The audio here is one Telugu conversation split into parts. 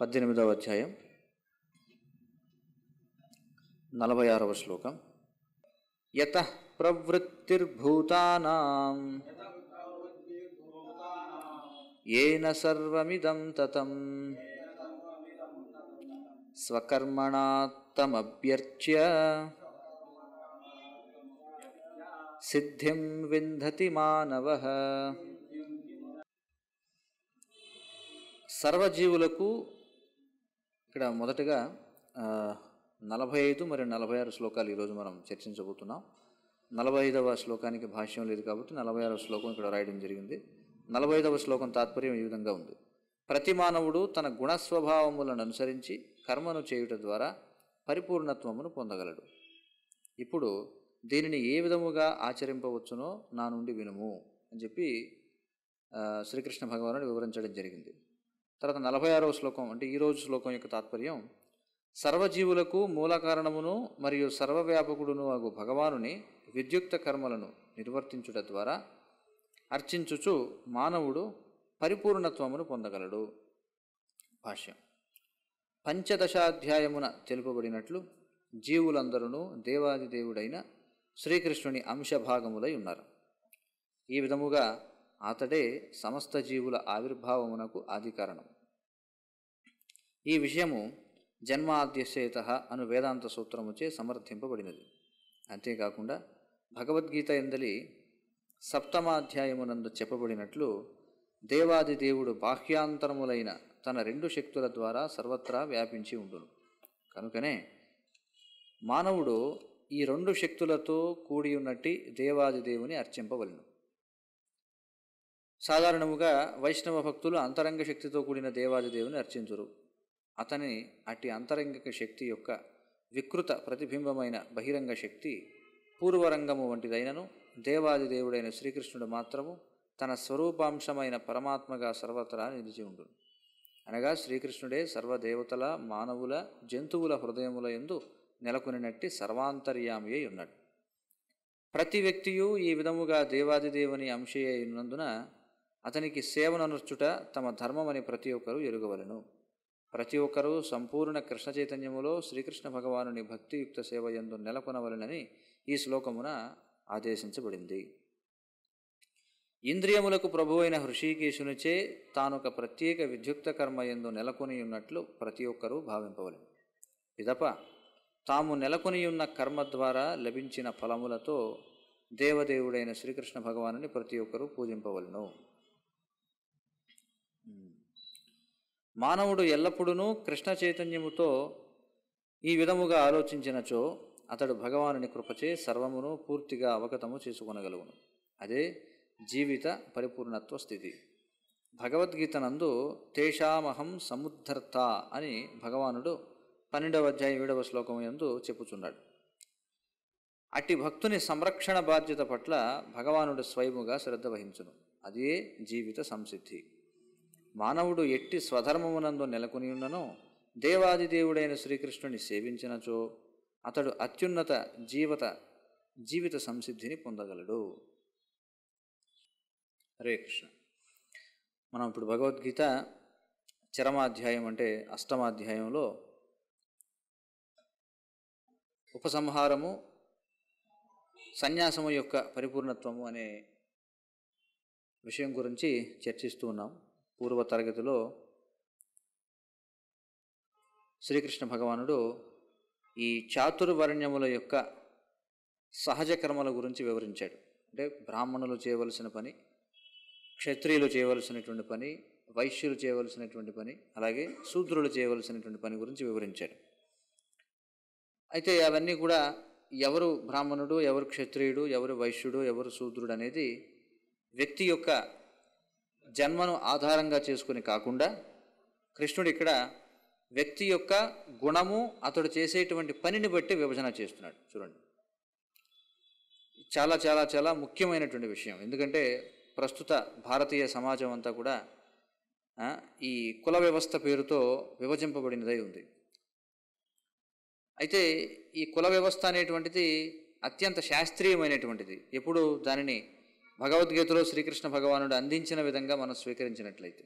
పద్దెనిమిదవ అధ్యాయం నలభై ఆరవ శ్లోకం యత ప్రవృత్తిర్భూతానాం తతం స్వకర్మణాత్తమభ్యర్చ్య సిద్ధిం విధతి మానవ సర్వజీవులకు ఇక్కడ మొదటగా నలభై ఐదు మరియు నలభై ఆరు శ్లోకాలు ఈరోజు మనం చర్చించబోతున్నాం నలభై ఐదవ శ్లోకానికి భాష్యం లేదు కాబట్టి నలభై ఆరవ శ్లోకం ఇక్కడ రాయడం జరిగింది నలభై ఐదవ శ్లోకం తాత్పర్యం ఈ విధంగా ఉంది ప్రతి మానవుడు తన గుణస్వభావములను అనుసరించి కర్మను చేయుట ద్వారా పరిపూర్ణత్వమును పొందగలడు ఇప్పుడు దీనిని ఏ విధముగా ఆచరింపవచ్చునో నా నుండి వినుము అని చెప్పి శ్రీకృష్ణ భగవానుడు వివరించడం జరిగింది తర్వాత నలభై ఆరవ శ్లోకం అంటే ఈరోజు శ్లోకం యొక్క తాత్పర్యం సర్వజీవులకు మూల కారణమును మరియు సర్వవ్యాపకుడును అగు భగవానుని విద్యుక్త కర్మలను నిర్వర్తించుట ద్వారా అర్చించుచు మానవుడు పరిపూర్ణత్వమును పొందగలడు భాష్యం పంచదశాధ్యాయమున తెలుపబడినట్లు జీవులందరూ దేవాదిదేవుడైన శ్రీకృష్ణుని అంశభాగములై ఉన్నారు ఈ విధముగా అతడే సమస్త జీవుల ఆవిర్భావమునకు ఆది కారణం ఈ విషయము జన్మాద్యశేత అను వేదాంత సూత్రముచే సమర్థింపబడినది అంతేకాకుండా భగవద్గీత ఎందలి సప్తమాధ్యాయమునందు చెప్పబడినట్లు దేవాది దేవుడు బాహ్యాంతరములైన తన రెండు శక్తుల ద్వారా సర్వత్రా వ్యాపించి ఉండును కనుకనే మానవుడు ఈ రెండు శక్తులతో కూడి ఉన్నట్టి దేవాదిదేవుని అర్చింపవలను సాధారణముగా వైష్ణవ భక్తులు అంతరంగ శక్తితో కూడిన దేవాదిదేవుని అర్చించురు అతని అట్టి అంతరంగిక శక్తి యొక్క వికృత ప్రతిబింబమైన బహిరంగ శక్తి పూర్వరంగము వంటిదైనను దేవాదిదేవుడైన శ్రీకృష్ణుడు మాత్రము తన స్వరూపాంశమైన పరమాత్మగా సర్వత్రా నిలిచి ఉండు అనగా శ్రీకృష్ణుడే సర్వదేవతల మానవుల జంతువుల హృదయముల ఎందు నెలకొనినట్టి సర్వాంతర్యామి అయి ఉన్నాడు ప్రతి వ్యక్తియు ఈ విధముగా దేవాదిదేవుని అంశయ ఉన్నందున అతనికి సేవననుర్చుట తమ ధర్మమని ప్రతి ఒక్కరూ ఎరుగవలను ప్రతి ఒక్కరూ సంపూర్ణ కృష్ణ చైతన్యములో శ్రీకృష్ణ భగవానుని భక్తియుక్త సేవ ఎందు నెలకొనవలనని ఈ శ్లోకమున ఆదేశించబడింది ఇంద్రియములకు ప్రభువైన హృషికేశునిచే తానొక ప్రత్యేక విద్యుక్త కర్మ ఎందు నెలకొని ఉన్నట్లు ప్రతి ఒక్కరూ భావింపవలను పిదప తాము నెలకొని ఉన్న కర్మ ద్వారా లభించిన ఫలములతో దేవదేవుడైన శ్రీకృష్ణ భగవాను ప్రతి ఒక్కరూ పూజింపవలను మానవుడు ఎల్లప్పుడూ కృష్ణ చైతన్యముతో ఈ విధముగా ఆలోచించినచో అతడు భగవానుని కృపచే సర్వమును పూర్తిగా అవగతము చేసుకొనగలుగును అదే జీవిత పరిపూర్ణత్వ స్థితి భగవద్గీత నందు తేషామహం సముద్ధర్త అని భగవానుడు పన్నెండవ అధ్యాయం ఏడవ శ్లోకం ఎందు చెప్పుచున్నాడు అట్టి భక్తుని సంరక్షణ బాధ్యత పట్ల భగవానుడు స్వయముగా శ్రద్ధ వహించును అదే జీవిత సంసిద్ధి మానవుడు ఎట్టి స్వధర్మమునందు నెలకొని ఉన్ననో దేవాదిదేవుడైన శ్రీకృష్ణుని సేవించినచో అతడు అత్యున్నత జీవత జీవిత సంసిద్ధిని పొందగలడు హరే కృష్ణ మనం ఇప్పుడు భగవద్గీత చరమాధ్యాయం అంటే అష్టమాధ్యాయంలో ఉపసంహారము సన్యాసము యొక్క పరిపూర్ణత్వము అనే విషయం గురించి చర్చిస్తూ ఉన్నాం పూర్వ తరగతిలో శ్రీకృష్ణ భగవానుడు ఈ చాతుర్వర్ణ్యముల యొక్క సహజ క్రమల గురించి వివరించాడు అంటే బ్రాహ్మణులు చేయవలసిన పని క్షత్రియులు చేయవలసినటువంటి పని వైశ్యులు చేయవలసినటువంటి పని అలాగే శూద్రులు చేయవలసినటువంటి పని గురించి వివరించాడు అయితే అవన్నీ కూడా ఎవరు బ్రాహ్మణుడు ఎవరు క్షత్రియుడు ఎవరు వైశ్యుడు ఎవరు శూద్రుడు అనేది వ్యక్తి యొక్క జన్మను ఆధారంగా చేసుకుని కాకుండా కృష్ణుడు ఇక్కడ వ్యక్తి యొక్క గుణము అతడు చేసేటువంటి పనిని బట్టి విభజన చేస్తున్నాడు చూడండి చాలా చాలా చాలా ముఖ్యమైనటువంటి విషయం ఎందుకంటే ప్రస్తుత భారతీయ సమాజం అంతా కూడా ఈ కుల వ్యవస్థ పేరుతో విభజింపబడినదై ఉంది అయితే ఈ కుల వ్యవస్థ అనేటువంటిది అత్యంత శాస్త్రీయమైనటువంటిది ఎప్పుడు దానిని భగవద్గీతలో శ్రీకృష్ణ భగవానుడు అందించిన విధంగా మనం స్వీకరించినట్లయితే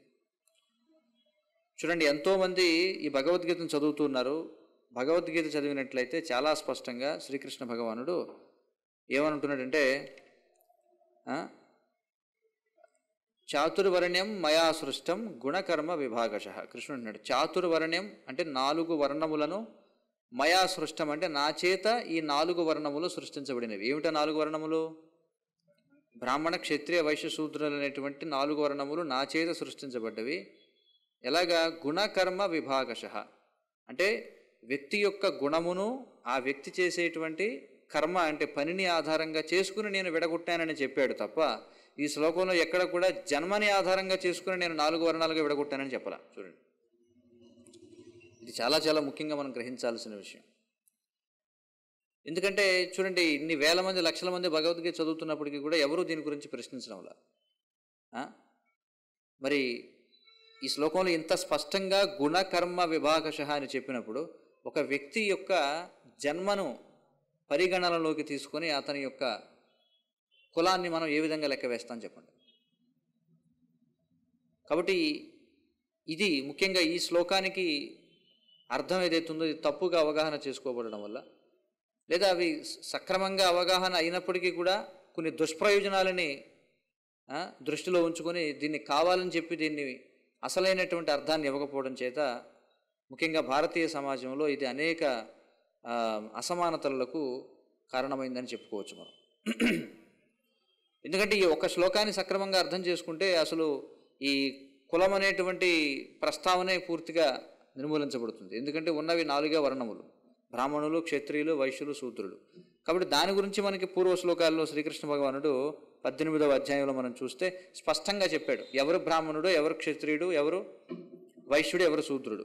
చూడండి ఎంతోమంది ఈ భగవద్గీతను చదువుతున్నారు భగవద్గీత చదివినట్లయితే చాలా స్పష్టంగా శ్రీకృష్ణ భగవానుడు ఏమనుంటున్నాడంటే చాతుర్వర్ణ్యం మయా సృష్టం గుణకర్మ విభాగశ కృష్ణుడు అంటున్నాడు చాతుర్వర్ణ్యం అంటే నాలుగు వర్ణములను మయా సృష్టం అంటే నా చేత ఈ నాలుగు వర్ణములు సృష్టించబడినవి ఏమిటా నాలుగు వర్ణములు బ్రాహ్మణ క్షత్రియ వైశ్య సూత్రులు అనేటువంటి నాలుగు వర్ణములు నా చేత సృష్టించబడ్డవి ఎలాగా గుణకర్మ విభాగశ అంటే వ్యక్తి యొక్క గుణమును ఆ వ్యక్తి చేసేటువంటి కర్మ అంటే పనిని ఆధారంగా చేసుకుని నేను విడగొట్టానని చెప్పాడు తప్ప ఈ శ్లోకంలో ఎక్కడ కూడా జన్మని ఆధారంగా చేసుకుని నేను నాలుగు వర్ణాలుగా విడగొట్టానని చెప్పాల చూడండి ఇది చాలా చాలా ముఖ్యంగా మనం గ్రహించాల్సిన విషయం ఎందుకంటే చూడండి ఇన్ని వేల మంది లక్షల మంది భగవద్గీత చదువుతున్నప్పటికీ కూడా ఎవరూ దీని గురించి ప్రశ్నించడంలా మరి ఈ శ్లోకంలో ఇంత స్పష్టంగా గుణకర్మ విభాగశ అని చెప్పినప్పుడు ఒక వ్యక్తి యొక్క జన్మను పరిగణనలోకి తీసుకొని అతని యొక్క కులాన్ని మనం ఏ విధంగా లెక్క వేస్తామని చెప్పండి కాబట్టి ఇది ముఖ్యంగా ఈ శ్లోకానికి అర్థం ఏదైతే ఉందో ఇది తప్పుగా అవగాహన చేసుకోబడడం వల్ల లేదా అవి సక్రమంగా అవగాహన అయినప్పటికీ కూడా కొన్ని దుష్ప్రయోజనాలని దృష్టిలో ఉంచుకొని దీన్ని కావాలని చెప్పి దీన్ని అసలైనటువంటి అర్థాన్ని ఇవ్వకపోవడం చేత ముఖ్యంగా భారతీయ సమాజంలో ఇది అనేక అసమానతలకు కారణమైందని చెప్పుకోవచ్చు మనం ఎందుకంటే ఈ ఒక్క శ్లోకాన్ని సక్రమంగా అర్థం చేసుకుంటే అసలు ఈ కులం అనేటువంటి ప్రస్తావనే పూర్తిగా నిర్మూలించబడుతుంది ఎందుకంటే ఉన్నవి నాలుగే వర్ణములు బ్రాహ్మణులు క్షత్రియులు వైశ్యులు సూత్రులు కాబట్టి దాని గురించి మనకి పూర్వ శ్లోకాల్లో శ్రీకృష్ణ భగవానుడు పద్దెనిమిదవ అధ్యాయంలో మనం చూస్తే స్పష్టంగా చెప్పాడు ఎవరు బ్రాహ్మణుడు ఎవరు క్షత్రియుడు ఎవరు వైశ్యుడు ఎవరు సూత్రుడు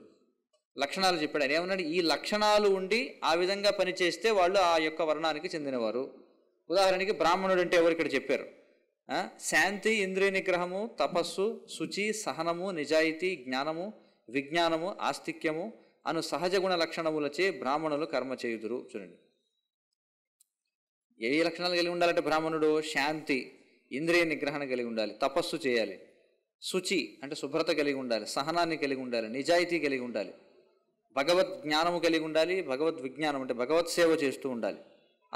లక్షణాలు చెప్పాడు ఆయన ఏమన్నాడు ఈ లక్షణాలు ఉండి ఆ విధంగా పనిచేస్తే వాళ్ళు ఆ యొక్క వర్ణానికి చెందినవారు ఉదాహరణకి బ్రాహ్మణుడు అంటే ఎవరు ఇక్కడ చెప్పారు శాంతి ఇంద్రియ నిగ్రహము తపస్సు శుచి సహనము నిజాయితీ జ్ఞానము విజ్ఞానము ఆస్తిక్యము అను సహజ గుణ లక్షణములచే బ్రాహ్మణులు కర్మ చేయుదురు చూడండి ఏ లక్షణాలు కలిగి ఉండాలంటే బ్రాహ్మణుడు శాంతి ఇంద్రియ నిగ్రహణ కలిగి ఉండాలి తపస్సు చేయాలి శుచి అంటే శుభ్రత కలిగి ఉండాలి సహనాన్ని కలిగి ఉండాలి నిజాయితీ కలిగి ఉండాలి భగవద్ జ్ఞానము కలిగి ఉండాలి భగవద్ విజ్ఞానం అంటే భగవత్ సేవ చేస్తూ ఉండాలి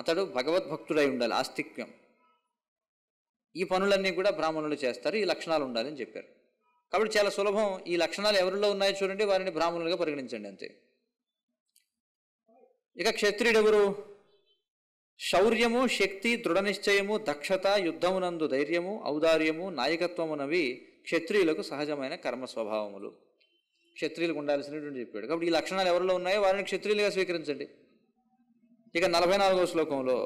అతడు భగవద్ భక్తుడై ఉండాలి ఆస్తిక్యం ఈ పనులన్నీ కూడా బ్రాహ్మణులు చేస్తారు ఈ లక్షణాలు ఉండాలని చెప్పారు కాబట్టి చాలా సులభం ఈ లక్షణాలు ఎవరిలో ఉన్నాయో చూడండి వారిని బ్రాహ్మణులుగా పరిగణించండి అంతే ఇక క్షత్రియుడెవరు శౌర్యము శక్తి దృఢ నిశ్చయము దక్షత యుద్ధమునందు ధైర్యము ఔదార్యము నాయకత్వమునవి క్షత్రియులకు సహజమైన కర్మ స్వభావములు క్షత్రియులకు ఉండాల్సినటువంటి చెప్పాడు కాబట్టి ఈ లక్షణాలు ఎవరిలో ఉన్నాయో వారిని క్షత్రియులుగా స్వీకరించండి ఇక నలభై నాలుగో శ్లోకంలో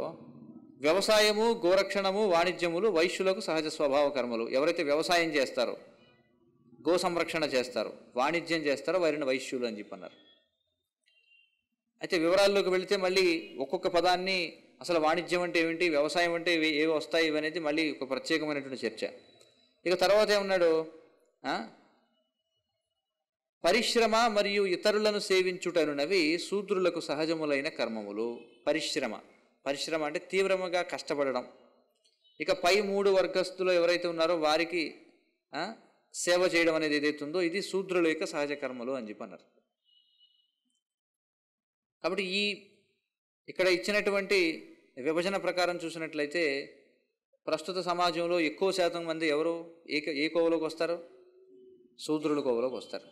వ్యవసాయము గోరక్షణము వాణిజ్యములు వైశ్యులకు సహజ స్వభావ కర్మలు ఎవరైతే వ్యవసాయం చేస్తారో గో సంరక్షణ చేస్తారు వాణిజ్యం చేస్తారు వారిని వైశ్యులు అని అన్నారు అయితే వివరాల్లోకి వెళితే మళ్ళీ ఒక్కొక్క పదాన్ని అసలు వాణిజ్యం అంటే ఏమిటి వ్యవసాయం అంటే ఏవి వస్తాయి అనేది మళ్ళీ ఒక ప్రత్యేకమైనటువంటి చర్చ ఇక తర్వాత ఏమన్నాడు పరిశ్రమ మరియు ఇతరులను సేవించుటనునవి సూత్రులకు సహజములైన కర్మములు పరిశ్రమ పరిశ్రమ అంటే తీవ్రంగా కష్టపడడం ఇక పై మూడు వర్గస్తులు ఎవరైతే ఉన్నారో వారికి సేవ చేయడం అనేది ఏదైతుందో ఇది శూద్రుల యొక్క సహజ కర్మలు అని చెప్పి అన్నారు కాబట్టి ఈ ఇక్కడ ఇచ్చినటువంటి విభజన ప్రకారం చూసినట్లయితే ప్రస్తుత సమాజంలో ఎక్కువ శాతం మంది ఎవరు ఏ ఏ కోవలోకి వస్తారు శూద్రుల కోవలోకి వస్తారు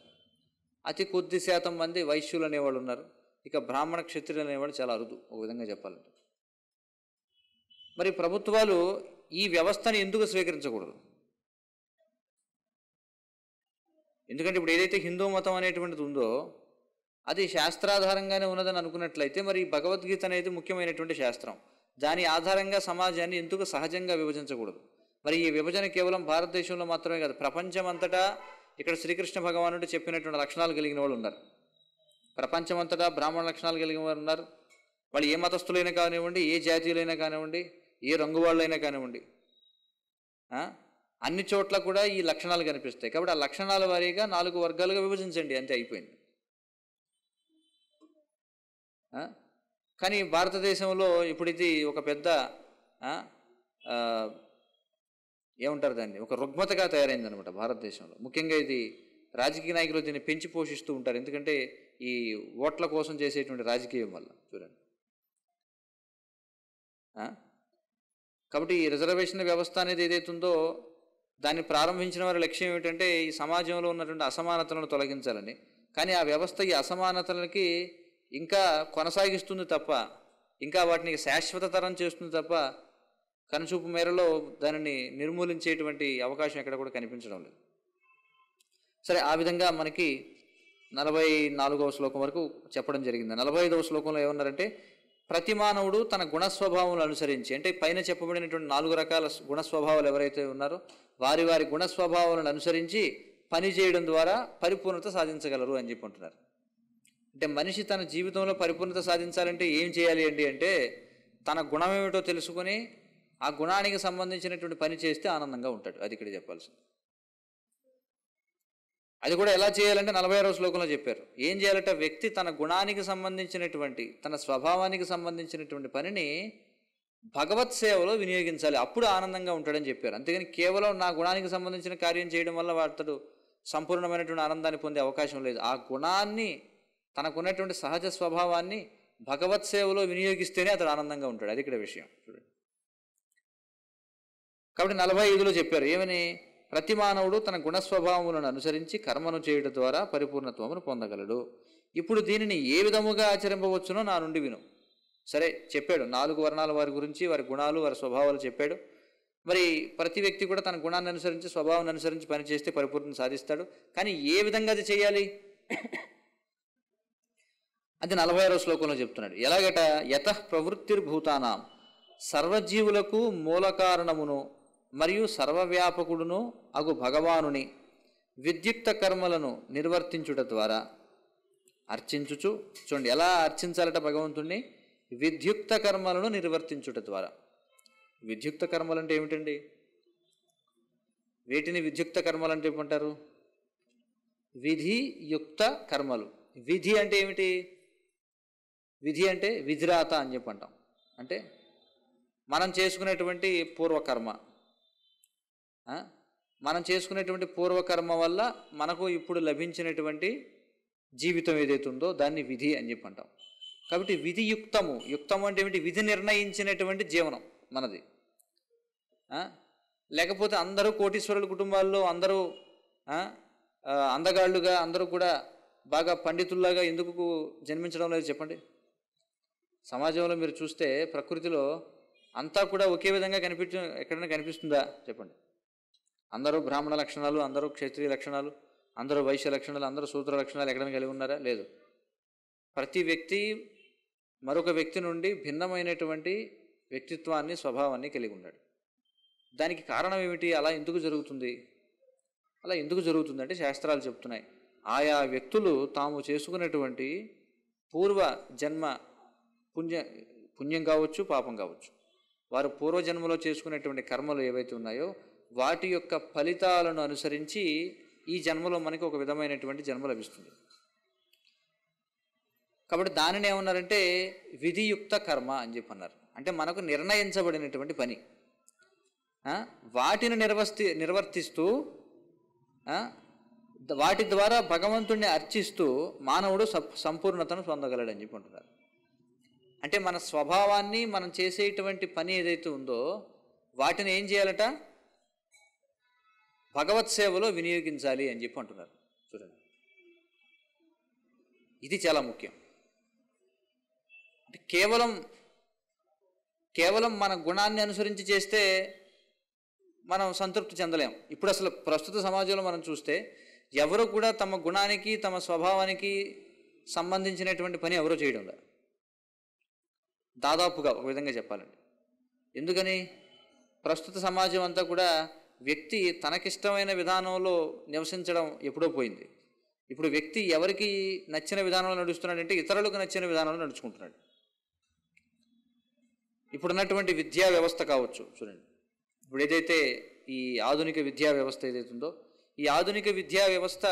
అతి కొద్ది శాతం మంది వైశ్యులు అనేవాళ్ళు ఉన్నారు ఇక బ్రాహ్మణ క్షత్రియులు అనేవాడు చాలా అరుదు ఒక విధంగా చెప్పాలంటే మరి ప్రభుత్వాలు ఈ వ్యవస్థను ఎందుకు స్వీకరించకూడదు ఎందుకంటే ఇప్పుడు ఏదైతే హిందూ మతం అనేటువంటిది ఉందో అది శాస్త్రాధారంగానే ఉన్నదని అనుకున్నట్లయితే మరి భగవద్గీత అనేది ముఖ్యమైనటువంటి శాస్త్రం దాని ఆధారంగా సమాజాన్ని ఎందుకు సహజంగా విభజించకూడదు మరి ఈ విభజన కేవలం భారతదేశంలో మాత్రమే కాదు ప్రపంచమంతటా ఇక్కడ శ్రీకృష్ణ భగవానుడు చెప్పినటువంటి లక్షణాలు కలిగిన వాళ్ళు ఉన్నారు ప్రపంచమంతటా బ్రాహ్మణ లక్షణాలు కలిగిన వారు ఉన్నారు వాళ్ళు ఏ మతస్థులైనా కానివ్వండి ఏ జాతీయులైనా కానివ్వండి ఏ రంగు వాళ్ళైనా కానివ్వండి అన్ని చోట్ల కూడా ఈ లక్షణాలు కనిపిస్తాయి కాబట్టి ఆ లక్షణాల వారీగా నాలుగు వర్గాలుగా విభజించండి అంతే అయిపోయింది కానీ భారతదేశంలో ఇప్పుడు ఇది ఒక పెద్ద ఏమంటారు దాన్ని ఒక రుగ్మతగా తయారైంది అనమాట భారతదేశంలో ముఖ్యంగా ఇది రాజకీయ నాయకులు దీన్ని పెంచి పోషిస్తూ ఉంటారు ఎందుకంటే ఈ ఓట్ల కోసం చేసేటువంటి రాజకీయం వల్ల చూడండి కాబట్టి ఈ రిజర్వేషన్ వ్యవస్థ అనేది ఏదైతుందో దాన్ని ప్రారంభించిన వారి లక్ష్యం ఏమిటంటే ఈ సమాజంలో ఉన్నటువంటి అసమానతలను తొలగించాలని కానీ ఆ వ్యవస్థ ఈ అసమానతలకి ఇంకా కొనసాగిస్తుంది తప్ప ఇంకా వాటిని శాశ్వతతరం చేస్తుంది తప్ప కనుచూపు మేరలో దానిని నిర్మూలించేటువంటి అవకాశం ఎక్కడ కూడా కనిపించడం లేదు సరే ఆ విధంగా మనకి నలభై నాలుగవ శ్లోకం వరకు చెప్పడం జరిగింది నలభై ఐదవ శ్లోకంలో ఏమన్నారంటే ప్రతి మానవుడు తన గుణస్వభావం అనుసరించి అంటే పైన చెప్పబడినటువంటి నాలుగు రకాల గుణస్వభావాలు ఎవరైతే ఉన్నారో వారి వారి గుణస్వభావాలను అనుసరించి పని చేయడం ద్వారా పరిపూర్ణత సాధించగలరు అని చెప్పుకుంటున్నారు అంటే మనిషి తన జీవితంలో పరిపూర్ణత సాధించాలంటే ఏం చేయాలి అండి అంటే తన గుణం ఏమిటో తెలుసుకుని ఆ గుణానికి సంబంధించినటువంటి పని చేస్తే ఆనందంగా ఉంటాడు అది ఇక్కడ చెప్పాల్సింది అది కూడా ఎలా చేయాలంటే నలభై ఆరో శ్లోకంలో చెప్పారు ఏం చేయాలంటే వ్యక్తి తన గుణానికి సంబంధించినటువంటి తన స్వభావానికి సంబంధించినటువంటి పనిని భగవత్ సేవలో వినియోగించాలి అప్పుడు ఆనందంగా ఉంటాడని చెప్పారు అంతేగాని కేవలం నా గుణానికి సంబంధించిన కార్యం చేయడం వల్ల అతడు సంపూర్ణమైనటువంటి ఆనందాన్ని పొందే అవకాశం లేదు ఆ గుణాన్ని తనకున్నటువంటి సహజ స్వభావాన్ని భగవత్ సేవలో వినియోగిస్తేనే అతడు ఆనందంగా ఉంటాడు అది ఇక్కడ విషయం చూడండి కాబట్టి నలభై ఐదులో చెప్పారు ఏమని ప్రతి మానవుడు తన గుణస్వభావములను అనుసరించి కర్మను చేయుట ద్వారా పరిపూర్ణత్వమును పొందగలడు ఇప్పుడు దీనిని ఏ విధముగా ఆచరింపవచ్చునో నా నుండి విను సరే చెప్పాడు నాలుగు వర్ణాల వారి గురించి వారి గుణాలు వారి స్వభావాలు చెప్పాడు మరి ప్రతి వ్యక్తి కూడా తన గుణాన్ని అనుసరించి స్వభావాన్ని అనుసరించి పనిచేస్తే పరిపూర్ణ సాధిస్తాడు కానీ ఏ విధంగా అది చేయాలి అది నలభై ఆరో శ్లోకంలో చెప్తున్నాడు ఎలాగట యత ప్రవృత్తిర్భూతానాం సర్వజీవులకు మూల కారణమును మరియు సర్వవ్యాపకుడును అగు భగవానుని విద్యుక్త కర్మలను నిర్వర్తించుట ద్వారా అర్చించుచు చూడండి ఎలా అర్చించాలట భగవంతుణ్ణి విద్యుక్త కర్మలను నిర్వర్తించుట ద్వారా విద్యుక్త కర్మలు అంటే ఏమిటండి వీటిని విద్యుక్త కర్మలు అంటే ఏమంటారు విధియుక్త కర్మలు విధి అంటే ఏమిటి విధి అంటే విధిరాత అని చెప్పంటాం అంటే మనం చేసుకునేటువంటి పూర్వకర్మ మనం చేసుకునేటువంటి పూర్వకర్మ వల్ల మనకు ఇప్పుడు లభించినటువంటి జీవితం ఏదైతే ఉందో దాన్ని విధి అని చెప్పి అంటాం కాబట్టి విధి యుక్తము యుక్తము అంటే ఏమిటి విధి నిర్ణయించినటువంటి జీవనం మనది లేకపోతే అందరూ కోటీశ్వరుల కుటుంబాల్లో అందరూ అందగాళ్ళుగా అందరూ కూడా బాగా పండితుల్లాగా ఎందుకు జన్మించడం లేదు చెప్పండి సమాజంలో మీరు చూస్తే ప్రకృతిలో అంతా కూడా ఒకే విధంగా కనిపించ ఎక్కడైనా కనిపిస్తుందా చెప్పండి అందరూ బ్రాహ్మణ లక్షణాలు అందరూ క్షత్రియ లక్షణాలు అందరూ వైశ్య లక్షణాలు అందరూ సూత్ర లక్షణాలు ఎక్కడైనా కలిగి ఉన్నారా లేదు ప్రతి వ్యక్తి మరొక వ్యక్తి నుండి భిన్నమైనటువంటి వ్యక్తిత్వాన్ని స్వభావాన్ని కలిగి ఉన్నాడు దానికి కారణం ఏమిటి అలా ఎందుకు జరుగుతుంది అలా ఎందుకు జరుగుతుందంటే శాస్త్రాలు చెప్తున్నాయి ఆయా వ్యక్తులు తాము చేసుకున్నటువంటి పూర్వ జన్మ పుణ్య పుణ్యం కావచ్చు పాపం కావచ్చు వారు పూర్వజన్మలో చేసుకునేటువంటి కర్మలు ఏవైతే ఉన్నాయో వాటి యొక్క ఫలితాలను అనుసరించి ఈ జన్మలో మనకి ఒక విధమైనటువంటి జన్మ లభిస్తుంది కాబట్టి దానిని ఏమన్నారంటే విధియుక్త కర్మ అని చెప్పి అన్నారు అంటే మనకు నిర్ణయించబడినటువంటి పని వాటిని నిర్వర్తి నిర్వర్తిస్తూ వాటి ద్వారా భగవంతుణ్ణి అర్చిస్తూ మానవుడు సంపూర్ణతను పొందగలడని చెప్పి అంటున్నారు అంటే మన స్వభావాన్ని మనం చేసేటువంటి పని ఏదైతే ఉందో వాటిని ఏం చేయాలట భగవత్ సేవలో వినియోగించాలి అని చెప్పి అంటున్నారు చూడండి ఇది చాలా ముఖ్యం అంటే కేవలం కేవలం మన గుణాన్ని అనుసరించి చేస్తే మనం సంతృప్తి చెందలేం ఇప్పుడు అసలు ప్రస్తుత సమాజంలో మనం చూస్తే ఎవరు కూడా తమ గుణానికి తమ స్వభావానికి సంబంధించినటువంటి పని ఎవరో చేయడం లేదు దాదాపుగా ఒక విధంగా చెప్పాలండి ఎందుకని ప్రస్తుత సమాజం అంతా కూడా వ్యక్తి తనకిష్టమైన విధానంలో నివసించడం ఎప్పుడో పోయింది ఇప్పుడు వ్యక్తి ఎవరికి నచ్చిన విధానంలో నడుస్తున్నాడంటే ఇతరులకు నచ్చిన విధానంలో నడుచుకుంటున్నాడు ఇప్పుడున్నటువంటి విద్యా వ్యవస్థ కావచ్చు చూడండి ఇప్పుడు ఏదైతే ఈ ఆధునిక విద్యా వ్యవస్థ ఏదైతుందో ఈ ఆధునిక విద్యా వ్యవస్థ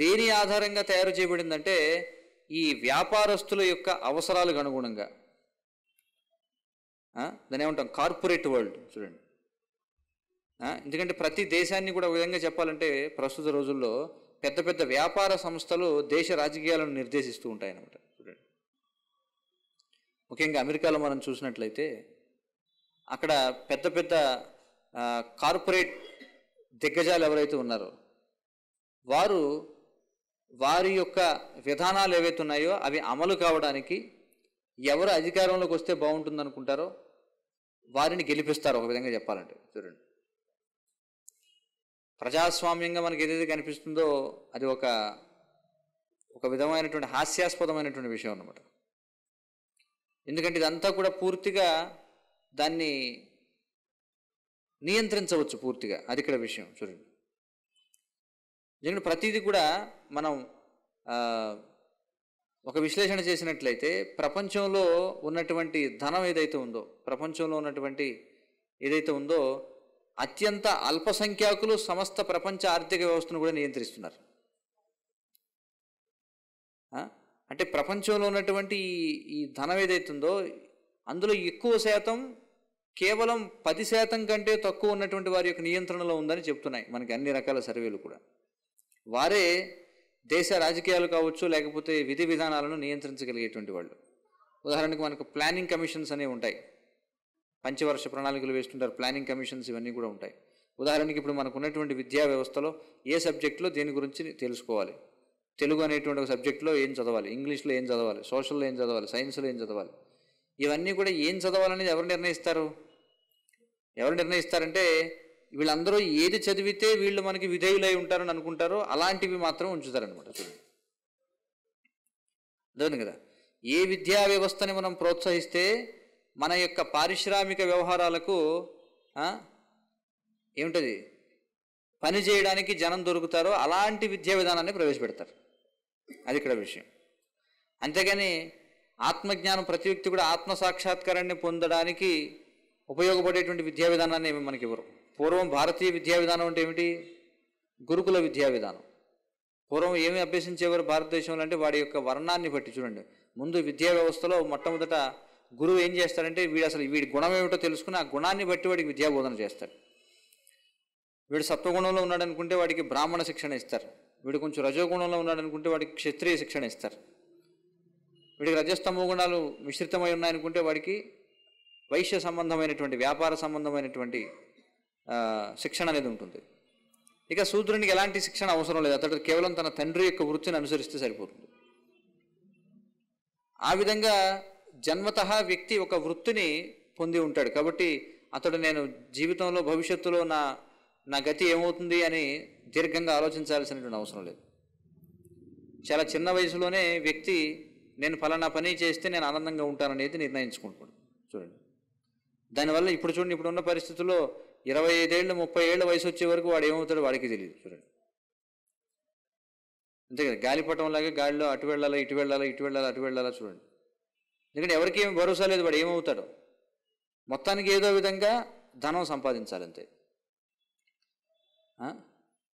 దేని ఆధారంగా తయారు చేయబడిందంటే ఈ వ్యాపారస్తుల యొక్క అవసరాలకు అనుగుణంగా దాని ఏమంటాం కార్పొరేట్ వరల్డ్ చూడండి ఎందుకంటే ప్రతి దేశాన్ని కూడా ఒక విధంగా చెప్పాలంటే ప్రస్తుత రోజుల్లో పెద్ద పెద్ద వ్యాపార సంస్థలు దేశ రాజకీయాలను నిర్దేశిస్తూ ఉంటాయన్నమాట చూడండి ముఖ్యంగా అమెరికాలో మనం చూసినట్లయితే అక్కడ పెద్ద పెద్ద కార్పొరేట్ దిగ్గజాలు ఎవరైతే ఉన్నారో వారు వారి యొక్క విధానాలు ఏవైతే ఉన్నాయో అవి అమలు కావడానికి ఎవరు అధికారంలోకి వస్తే బాగుంటుంది అనుకుంటారో వారిని గెలిపిస్తారు ఒక విధంగా చెప్పాలంటే చూడండి ప్రజాస్వామ్యంగా మనకి ఏదైతే కనిపిస్తుందో అది ఒక ఒక విధమైనటువంటి హాస్యాస్పదమైనటువంటి విషయం అనమాట ఎందుకంటే ఇదంతా కూడా పూర్తిగా దాన్ని నియంత్రించవచ్చు పూర్తిగా అది ఇక్కడ విషయం చూడండి ఎందుకంటే ప్రతిదీ కూడా మనం ఒక విశ్లేషణ చేసినట్లయితే ప్రపంచంలో ఉన్నటువంటి ధనం ఏదైతే ఉందో ప్రపంచంలో ఉన్నటువంటి ఏదైతే ఉందో అత్యంత అల్పసంఖ్యాకులు సమస్త ప్రపంచ ఆర్థిక వ్యవస్థను కూడా నియంత్రిస్తున్నారు అంటే ప్రపంచంలో ఉన్నటువంటి ఈ ఈ ధనం ఏదైతుందో అందులో ఎక్కువ శాతం కేవలం పది శాతం కంటే తక్కువ ఉన్నటువంటి వారి యొక్క నియంత్రణలో ఉందని చెప్తున్నాయి మనకి అన్ని రకాల సర్వేలు కూడా వారే దేశ రాజకీయాలు కావచ్చు లేకపోతే విధి విధానాలను నియంత్రించగలిగేటువంటి వాళ్ళు ఉదాహరణకు మనకు ప్లానింగ్ కమిషన్స్ అనేవి ఉంటాయి పంచవర్ష ప్రణాళికలు వేస్తుంటారు ప్లానింగ్ కమిషన్స్ ఇవన్నీ కూడా ఉంటాయి ఉదాహరణకి ఇప్పుడు మనకు ఉన్నటువంటి విద్యా వ్యవస్థలో ఏ సబ్జెక్టులో దేని గురించి తెలుసుకోవాలి తెలుగు అనేటువంటి ఒక సబ్జెక్టులో ఏం చదవాలి ఇంగ్లీష్లో ఏం చదవాలి సోషల్లో ఏం చదవాలి సైన్స్లో ఏం చదవాలి ఇవన్నీ కూడా ఏం చదవాలనేది ఎవరు నిర్ణయిస్తారు ఎవరు నిర్ణయిస్తారంటే వీళ్ళందరూ ఏది చదివితే వీళ్ళు మనకి విధేయులై ఉంటారని అనుకుంటారో అలాంటివి మాత్రం ఉంచుతారనమాట చూడండి కదా ఏ విద్యా వ్యవస్థని మనం ప్రోత్సహిస్తే మన యొక్క పారిశ్రామిక వ్యవహారాలకు ఏమిటది పని చేయడానికి జనం దొరుకుతారో అలాంటి విద్యా విధానాన్ని ప్రవేశపెడతారు అది ఇక్కడ విషయం అంతేగాని ఆత్మజ్ఞానం ప్రతి వ్యక్తి కూడా ఆత్మ సాక్షాత్కారాన్ని పొందడానికి ఉపయోగపడేటువంటి విద్యా విధానాన్ని మనకి ఇవ్వరు పూర్వం భారతీయ విద్యా విధానం అంటే ఏమిటి గురుకుల విద్యా విధానం పూర్వం ఏమి అభ్యసించేవారు భారతదేశంలో అంటే వాడి యొక్క వర్ణాన్ని బట్టి చూడండి ముందు విద్యా వ్యవస్థలో మొట్టమొదట గురువు ఏం చేస్తాడంటే వీడు అసలు వీడి గుణం ఏమిటో తెలుసుకుని ఆ గుణాన్ని బట్టి వాడికి విద్యాబోధన చేస్తాడు వీడు సత్వగుణంలో ఉన్నాడు అనుకుంటే వాడికి బ్రాహ్మణ శిక్షణ ఇస్తారు వీడు కొంచెం రజోగుణంలో ఉన్నాడు అనుకుంటే వాడికి క్షత్రియ శిక్షణ ఇస్తారు వీడికి రజస్తంభ గుణాలు మిశ్రితమై ఉన్నాయనుకుంటే వాడికి వైశ్య సంబంధమైనటువంటి వ్యాపార సంబంధమైనటువంటి శిక్షణ అనేది ఉంటుంది ఇక సూత్రునికి ఎలాంటి శిక్షణ అవసరం లేదు అతడు కేవలం తన తండ్రి యొక్క వృత్తిని అనుసరిస్తే సరిపోతుంది ఆ విధంగా జన్మత వ్యక్తి ఒక వృత్తిని పొంది ఉంటాడు కాబట్టి అతడు నేను జీవితంలో భవిష్యత్తులో నా నా గతి ఏమవుతుంది అని దీర్ఘంగా ఆలోచించాల్సినటువంటి అవసరం లేదు చాలా చిన్న వయసులోనే వ్యక్తి నేను ఫలానా పని చేస్తే నేను ఆనందంగా ఉంటాననేది నిర్ణయించుకుంటాడు చూడండి దానివల్ల ఇప్పుడు చూడండి ఇప్పుడున్న పరిస్థితుల్లో ఇరవై ఐదేళ్ళు ముప్పై ఏళ్ళ వయసు వచ్చే వరకు వాడు ఏమవుతాడో వాడికి తెలియదు చూడండి అంతే కదా గాలిపటం లాగా గాలిలో అటు వెళ్ళాలా ఇటు వెళ్ళాలా ఇటు వెళ్ళాలా అటు వెళ్ళాలా చూడండి ఎందుకంటే ఎవరికి ఏమి భరోసా లేదు వాడు ఏమవుతాడు మొత్తానికి ఏదో విధంగా ధనం సంపాదించాలంతే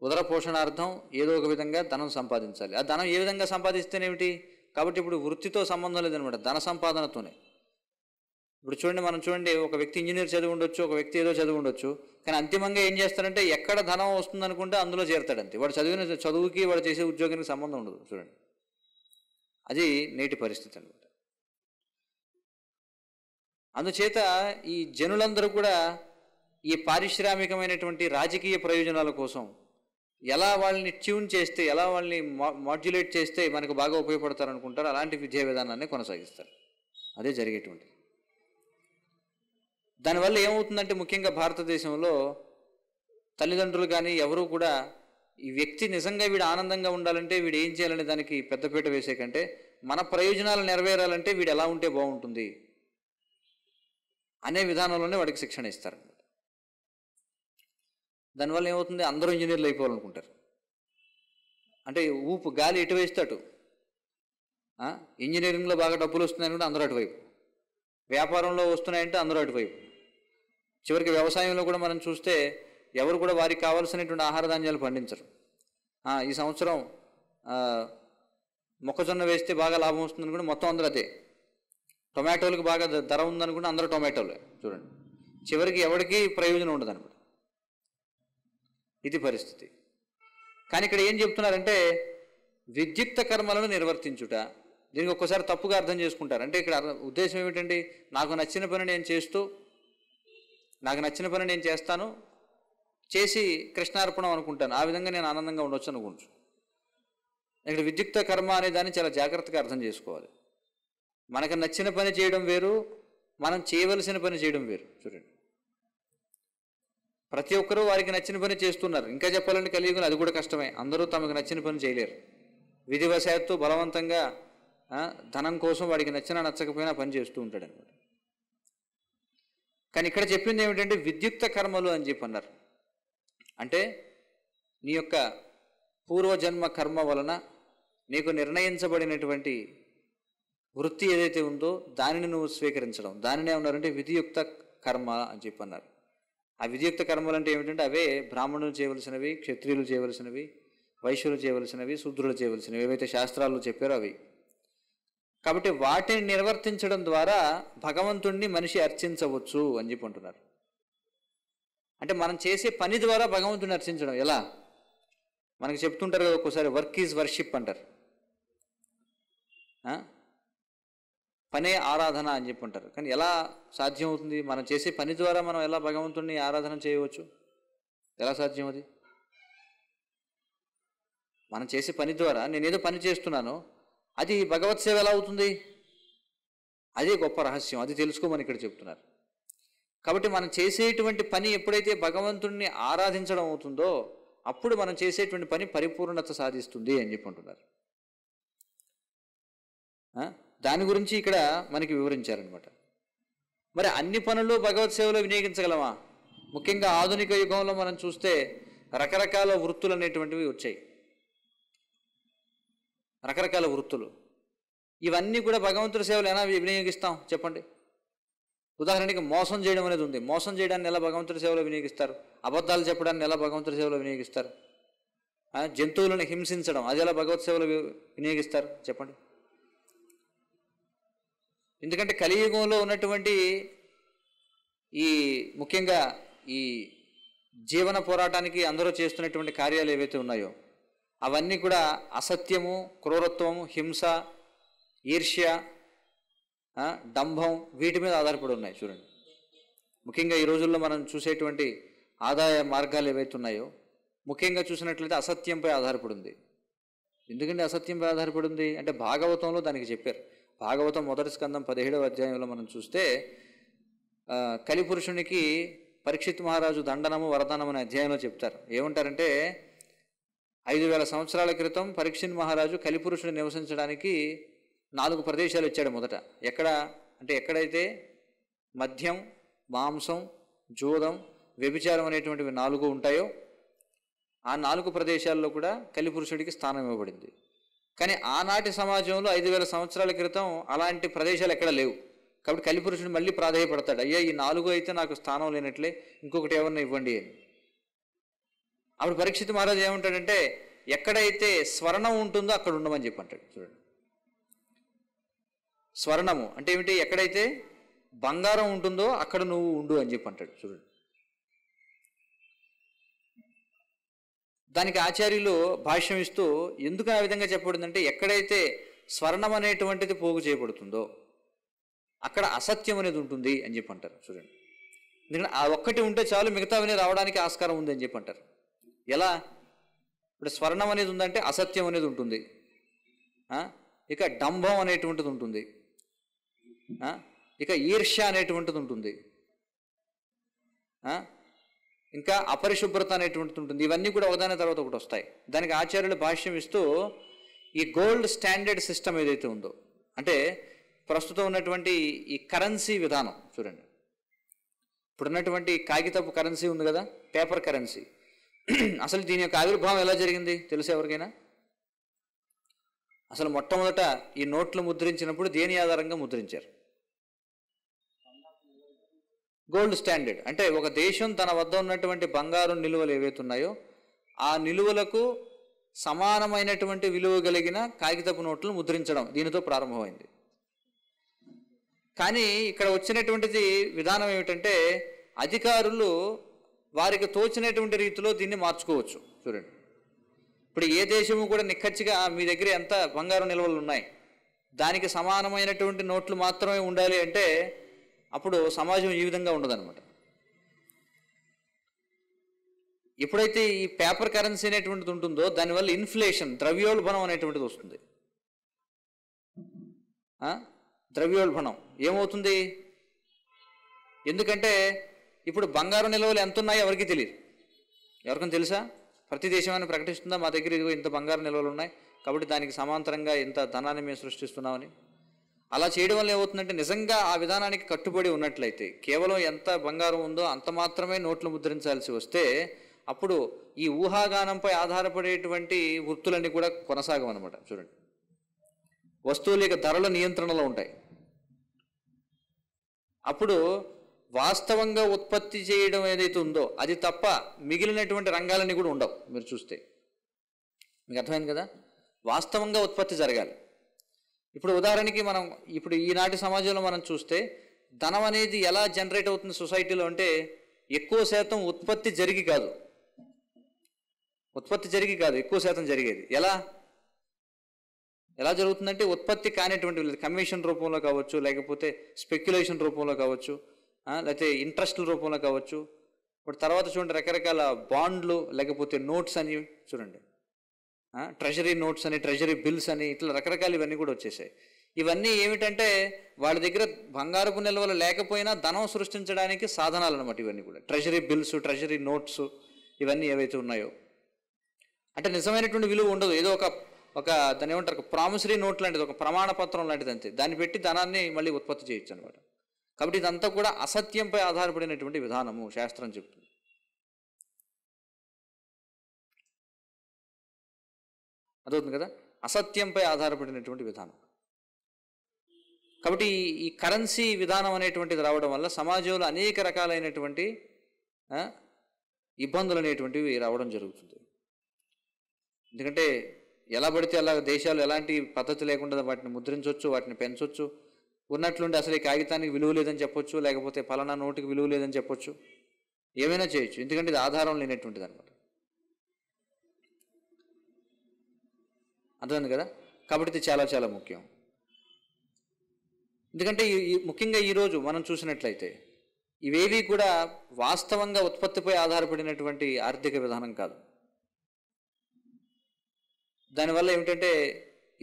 ఉదర పోషణార్థం ఏదో ఒక విధంగా ధనం సంపాదించాలి ఆ ధనం ఏ విధంగా సంపాదిస్తేనేమిటి కాబట్టి ఇప్పుడు వృత్తితో సంబంధం లేదనమాట ధన సంపాదనతోనే ఇప్పుడు చూడండి మనం చూడండి ఒక వ్యక్తి ఇంజనీర్ చదివి ఉండొచ్చు ఒక వ్యక్తి ఏదో చదివి ఉండొచ్చు కానీ అంతిమంగా ఏం చేస్తారంటే ఎక్కడ ధనం వస్తుంది అనుకుంటే అందులో చేరతాడంతే వాడు చదివిన చదువుకి వాడు చేసే ఉద్యోగానికి సంబంధం ఉండదు చూడండి అది నేటి పరిస్థితి అనమాట అందుచేత ఈ జనులందరూ కూడా ఈ పారిశ్రామికమైనటువంటి రాజకీయ ప్రయోజనాల కోసం ఎలా వాళ్ళని ట్యూన్ చేస్తే ఎలా వాళ్ళని మాడ్యులేట్ చేస్తే మనకు బాగా ఉపయోగపడతారు అనుకుంటారు అలాంటి విద్యా విధానాన్ని కొనసాగిస్తారు అదే జరిగేటువంటిది దానివల్ల ఏమవుతుందంటే ముఖ్యంగా భారతదేశంలో తల్లిదండ్రులు కానీ ఎవరూ కూడా ఈ వ్యక్తి నిజంగా వీడు ఆనందంగా ఉండాలంటే వీడు ఏం చేయాలనే దానికి పెద్దపీట వేసే కంటే మన ప్రయోజనాలు నెరవేరాలంటే వీడు ఎలా ఉంటే బాగుంటుంది అనే విధానంలోనే వాడికి శిక్షణ ఇస్తారు దానివల్ల ఏమవుతుంది అందరూ ఇంజనీర్లు అయిపోవాలనుకుంటారు అంటే ఊపు గాలి ఎటు వేస్తాడు ఇంజనీరింగ్లో బాగా డబ్బులు కూడా అందరూ అటువైపు వ్యాపారంలో వస్తున్నాయంటే అందరూ అటువైపు చివరికి వ్యవసాయంలో కూడా మనం చూస్తే ఎవరు కూడా వారికి కావాల్సినటువంటి ఆహార ధాన్యాలు పండించరు ఈ సంవత్సరం మొక్కజొన్న వేస్తే బాగా లాభం వస్తుందని కూడా మొత్తం అందరూ అదే టొమాటోలకు బాగా ధర ఉందనుకుంటే అందరూ టొమాటోలే చూడండి చివరికి ఎవరికి ప్రయోజనం ఉండదు అనమాట ఇది పరిస్థితి కానీ ఇక్కడ ఏం చెప్తున్నారంటే విద్యుక్త కర్మలను నిర్వర్తించుట దీనికి ఒక్కసారి తప్పుగా అర్థం చేసుకుంటారు అంటే ఇక్కడ ఉద్దేశం ఏమిటండి నాకు నచ్చిన పని నేను చేస్తూ నాకు నచ్చిన పని నేను చేస్తాను చేసి కృష్ణార్పణం అనుకుంటాను ఆ విధంగా నేను ఆనందంగా ఉండొచ్చు అనుకుంటు ఇక్కడ విద్యుక్త కర్మ అనే దాన్ని చాలా జాగ్రత్తగా అర్థం చేసుకోవాలి మనకు నచ్చిన పని చేయడం వేరు మనం చేయవలసిన పని చేయడం వేరు చూడండి ప్రతి ఒక్కరూ వారికి నచ్చిన పని చేస్తున్నారు ఇంకా చెప్పాలంటే కలియుగం అది కూడా కష్టమే అందరూ తమకు నచ్చిన పని చేయలేరు విధివశాత్తు బలవంతంగా ధనం కోసం వాడికి నచ్చినా నచ్చకపోయినా పని చేస్తూ ఉంటాడు అనమాట కానీ ఇక్కడ చెప్పింది ఏమిటంటే విద్యుక్త కర్మలు అని చెప్పి అన్నారు అంటే నీ యొక్క పూర్వజన్మ కర్మ వలన నీకు నిర్ణయించబడినటువంటి వృత్తి ఏదైతే ఉందో దానిని నువ్వు స్వీకరించడం దానినే ఉన్నారంటే విధియుక్త కర్మ అని చెప్పి అన్నారు ఆ విధియుక్త కర్మలు అంటే ఏమిటంటే అవే బ్రాహ్మణులు చేయవలసినవి క్షత్రియులు చేయవలసినవి వైశ్యులు చేయవలసినవి శుద్రులు చేయవలసినవి ఏవైతే శాస్త్రాల్లో చెప్పారో అవి కాబట్టి వాటిని నిర్వర్తించడం ద్వారా భగవంతుణ్ణి మనిషి అర్చించవచ్చు అని చెప్పి అంటున్నారు అంటే మనం చేసే పని ద్వారా భగవంతుని అర్చించడం ఎలా మనకి చెప్తుంటారు కదా ఒక్కోసారి వర్క్ ఈజ్ వర్షిప్ అంటారు పనే ఆరాధన అని చెప్పి ఉంటారు కానీ ఎలా సాధ్యం అవుతుంది మనం చేసే పని ద్వారా మనం ఎలా భగవంతుడిని ఆరాధన చేయవచ్చు ఎలా సాధ్యం అది మనం చేసే పని ద్వారా నేనేదో పని చేస్తున్నాను అది భగవత్ సేవ ఎలా అవుతుంది అదే గొప్ప రహస్యం అది తెలుసుకోమని ఇక్కడ చెప్తున్నారు కాబట్టి మనం చేసేటువంటి పని ఎప్పుడైతే భగవంతుడిని ఆరాధించడం అవుతుందో అప్పుడు మనం చేసేటువంటి పని పరిపూర్ణత సాధిస్తుంది అని చెప్పి అంటున్నారు దాని గురించి ఇక్కడ మనకి వివరించారనమాట మరి అన్ని పనులు భగవత్ సేవలో వినియోగించగలమా ముఖ్యంగా ఆధునిక యుగంలో మనం చూస్తే రకరకాల వృత్తులు అనేటువంటివి వచ్చాయి రకరకాల వృత్తులు ఇవన్నీ కూడా భగవంతుడి సేవలు ఎలా వినియోగిస్తాం చెప్పండి ఉదాహరణకి మోసం చేయడం అనేది ఉంది మోసం చేయడాన్ని ఎలా భగవంతుడి సేవలో వినియోగిస్తారు అబద్ధాలు చెప్పడాన్ని ఎలా భగవంతుడి సేవలో వినియోగిస్తారు జంతువులను హింసించడం అది ఎలా భగవత్ సేవలో వినియోగిస్తారు చెప్పండి ఎందుకంటే కలియుగంలో ఉన్నటువంటి ఈ ముఖ్యంగా ఈ జీవన పోరాటానికి అందరూ చేస్తున్నటువంటి కార్యాలు ఏవైతే ఉన్నాయో అవన్నీ కూడా అసత్యము క్రూరత్వము హింస ఈర్ష్య డంభం వీటి మీద ఆధారపడి ఉన్నాయి చూడండి ముఖ్యంగా ఈ రోజుల్లో మనం చూసేటువంటి ఆదాయ మార్గాలు ఏవైతే ఉన్నాయో ముఖ్యంగా చూసినట్లయితే అసత్యంపై ఆధారపడి ఉంది ఎందుకంటే అసత్యంపై ఆధారపడి ఉంది అంటే భాగవతంలో దానికి చెప్పారు భాగవతం మొదటి స్కందం పదిహేడవ అధ్యాయంలో మనం చూస్తే కలిపురుషునికి పరీక్షిత్ మహారాజు దండనము వరదానము అనే అధ్యాయంలో చెప్తారు ఏమంటారంటే ఐదు వేల సంవత్సరాల క్రితం పరీక్షిత్ మహారాజు కలిపురుషుడు నివసించడానికి నాలుగు ప్రదేశాలు ఇచ్చాడు మొదట ఎక్కడ అంటే ఎక్కడైతే మద్యం మాంసం జూదం వ్యభిచారం అనేటువంటివి నాలుగు ఉంటాయో ఆ నాలుగు ప్రదేశాల్లో కూడా కలిపురుషుడికి స్థానం ఇవ్వబడింది కానీ ఆనాటి సమాజంలో ఐదు వేల సంవత్సరాల క్రితం అలాంటి ప్రదేశాలు ఎక్కడ లేవు కాబట్టి కలిపురుషుడు మళ్ళీ ప్రాధాయపడతాడు అయ్యా ఈ నాలుగు అయితే నాకు స్థానం లేనట్లే ఇంకొకటి ఏమన్నా ఇవ్వండి అని అప్పుడు పరీక్షిత్ మహారాజు ఏమంటాడంటే ఎక్కడైతే స్వర్ణం ఉంటుందో అక్కడ ఉండమని చెప్పి అంటాడు చూడండి స్వర్ణము అంటే ఏమిటి ఎక్కడైతే బంగారం ఉంటుందో అక్కడ నువ్వు ఉండు అని చెప్పి అంటాడు చూడండి దానికి ఆచార్యులు భాష్యం ఇస్తూ ఎందుకు ఆ విధంగా చెప్పబడిందంటే ఎక్కడైతే స్వర్ణం అనేటువంటిది పోగు చేయబడుతుందో అక్కడ అసత్యం అనేది ఉంటుంది అని చెప్పి అంటారు చూడండి ఎందుకంటే ఆ ఒక్కటి ఉంటే చాలు అనేది రావడానికి ఆస్కారం ఉంది అని చెప్పి అంటారు ఎలా ఇప్పుడు స్వర్ణం అనేది ఉందంటే అసత్యం అనేది ఉంటుంది ఇక డంభం అనేటువంటిది ఉంటుంది ఇక ఈర్ష్య అనేటువంటిది ఉంటుంది ఇంకా అపరిశుభ్రత అనేటువంటిది ఉంటుంది ఇవన్నీ కూడా ఒకదాని తర్వాత ఒకటి వస్తాయి దానికి ఆచార్యులు భాష్యం ఇస్తూ ఈ గోల్డ్ స్టాండర్డ్ సిస్టమ్ ఏదైతే ఉందో అంటే ప్రస్తుతం ఉన్నటువంటి ఈ కరెన్సీ విధానం చూడండి ఇప్పుడు ఉన్నటువంటి కాగితపు కరెన్సీ ఉంది కదా పేపర్ కరెన్సీ అసలు దీని యొక్క ఆవిర్భావం ఎలా జరిగింది తెలుసు ఎవరికైనా అసలు మొట్టమొదట ఈ నోట్లు ముద్రించినప్పుడు దేని ఆధారంగా ముద్రించారు గోల్డ్ స్టాండర్డ్ అంటే ఒక దేశం తన వద్ద ఉన్నటువంటి బంగారు నిలువలు ఏవైతే ఉన్నాయో ఆ నిలువలకు సమానమైనటువంటి విలువ కలిగిన కాగితపు నోట్లు ముద్రించడం దీనితో ప్రారంభమైంది కానీ ఇక్కడ వచ్చినటువంటిది విధానం ఏమిటంటే అధికారులు వారికి తోచినటువంటి రీతిలో దీన్ని మార్చుకోవచ్చు చూడండి ఇప్పుడు ఏ దేశము కూడా నిక్కచ్చిగా మీ దగ్గర ఎంత బంగారు నిల్వలు ఉన్నాయి దానికి సమానమైనటువంటి నోట్లు మాత్రమే ఉండాలి అంటే అప్పుడు సమాజం ఈ విధంగా ఉండదన్నమాట ఎప్పుడైతే ఈ పేపర్ కరెన్సీ అనేటువంటిది ఉంటుందో దానివల్ల ఇన్ఫ్లేషన్ ద్రవ్యోల్బణం అనేటువంటిది వస్తుంది ద్రవ్యోల్బణం ఏమవుతుంది ఎందుకంటే ఇప్పుడు బంగారు నిల్వలు ఎంత ఉన్నాయో ఎవరికి తెలియదు ఎవరికైనా తెలుసా ప్రతి దేశమైనా ప్రకటిస్తుందా మా దగ్గర ఇదిగో ఇంత బంగారు నిల్వలు ఉన్నాయి కాబట్టి దానికి సమాంతరంగా ఇంత ధనాన్ని మేము సృష్టిస్తున్నామని అలా చేయడం వల్ల ఏమవుతుందంటే నిజంగా ఆ విధానానికి కట్టుబడి ఉన్నట్లయితే కేవలం ఎంత బంగారం ఉందో అంత మాత్రమే నోట్లు ముద్రించాల్సి వస్తే అప్పుడు ఈ ఊహాగానంపై ఆధారపడేటువంటి వృత్తులన్నీ కూడా కొనసాగం అనమాట చూడండి వస్తువుల యొక్క ధరల నియంత్రణలో ఉంటాయి అప్పుడు వాస్తవంగా ఉత్పత్తి చేయడం ఏదైతే ఉందో అది తప్ప మిగిలినటువంటి రంగాలన్నీ కూడా ఉండవు మీరు చూస్తే మీకు అర్థమైంది కదా వాస్తవంగా ఉత్పత్తి జరగాలి ఇప్పుడు ఉదాహరణకి మనం ఇప్పుడు ఈనాటి సమాజంలో మనం చూస్తే ధనం అనేది ఎలా జనరేట్ అవుతుంది సొసైటీలో అంటే ఎక్కువ శాతం ఉత్పత్తి జరిగి కాదు ఉత్పత్తి జరిగి కాదు ఎక్కువ శాతం జరిగేది ఎలా ఎలా జరుగుతుందంటే ఉత్పత్తి కానిటువంటి కమిషన్ రూపంలో కావచ్చు లేకపోతే స్పెక్యులేషన్ రూపంలో కావచ్చు లేకపోతే ఇంట్రెస్ట్ల రూపంలో కావచ్చు ఇప్పుడు తర్వాత చూడండి రకరకాల బాండ్లు లేకపోతే నోట్స్ అని చూడండి ట్రెజరీ నోట్స్ అని ట్రెజరీ బిల్స్ అని ఇట్లా రకరకాలు ఇవన్నీ కూడా వచ్చేసాయి ఇవన్నీ ఏమిటంటే వాళ్ళ దగ్గర బంగారపు నిల్వలు లేకపోయినా ధనం సృష్టించడానికి సాధనాలు అనమాట ఇవన్నీ కూడా ట్రెజరీ బిల్స్ ట్రెజరీ నోట్స్ ఇవన్నీ ఏవైతే ఉన్నాయో అంటే నిజమైనటువంటి విలువ ఉండదు ఏదో ఒక ఒక దాని ఏమంటారు ప్రామిసరీ నోట్ లాంటిది ఒక ప్రమాణ పత్రం లాంటిది అంతే దాన్ని పెట్టి ధనాన్ని మళ్ళీ ఉత్పత్తి చేయొచ్చు అనమాట కాబట్టి ఇదంతా కూడా అసత్యంపై ఆధారపడినటువంటి విధానము శాస్త్రం చెప్తుంది అర్థవుతుంది కదా అసత్యంపై ఆధారపడినటువంటి విధానం కాబట్టి ఈ కరెన్సీ విధానం అనేటువంటిది రావడం వల్ల సమాజంలో అనేక రకాలైనటువంటి ఇబ్బందులు అనేటువంటివి రావడం జరుగుతుంది ఎందుకంటే ఎలా పడితే అలా దేశాలు ఎలాంటి పద్ధతి లేకుండా వాటిని ముద్రించవచ్చు వాటిని పెంచవచ్చు ఉన్నట్లుండి అసలు ఈ కాగితానికి విలువ లేదని చెప్పొచ్చు లేకపోతే ఫలానా నోటికి విలువ లేదని చెప్పొచ్చు ఏమైనా చేయొచ్చు ఎందుకంటే ఇది ఆధారం లేనటువంటిది అనమాట అర్థమైంది కదా కాబట్టి ఇది చాలా చాలా ముఖ్యం ఎందుకంటే ఈ ముఖ్యంగా ఈరోజు మనం చూసినట్లయితే ఇవేవి కూడా వాస్తవంగా ఉత్పత్తిపై ఆధారపడినటువంటి ఆర్థిక విధానం కాదు దానివల్ల ఏమిటంటే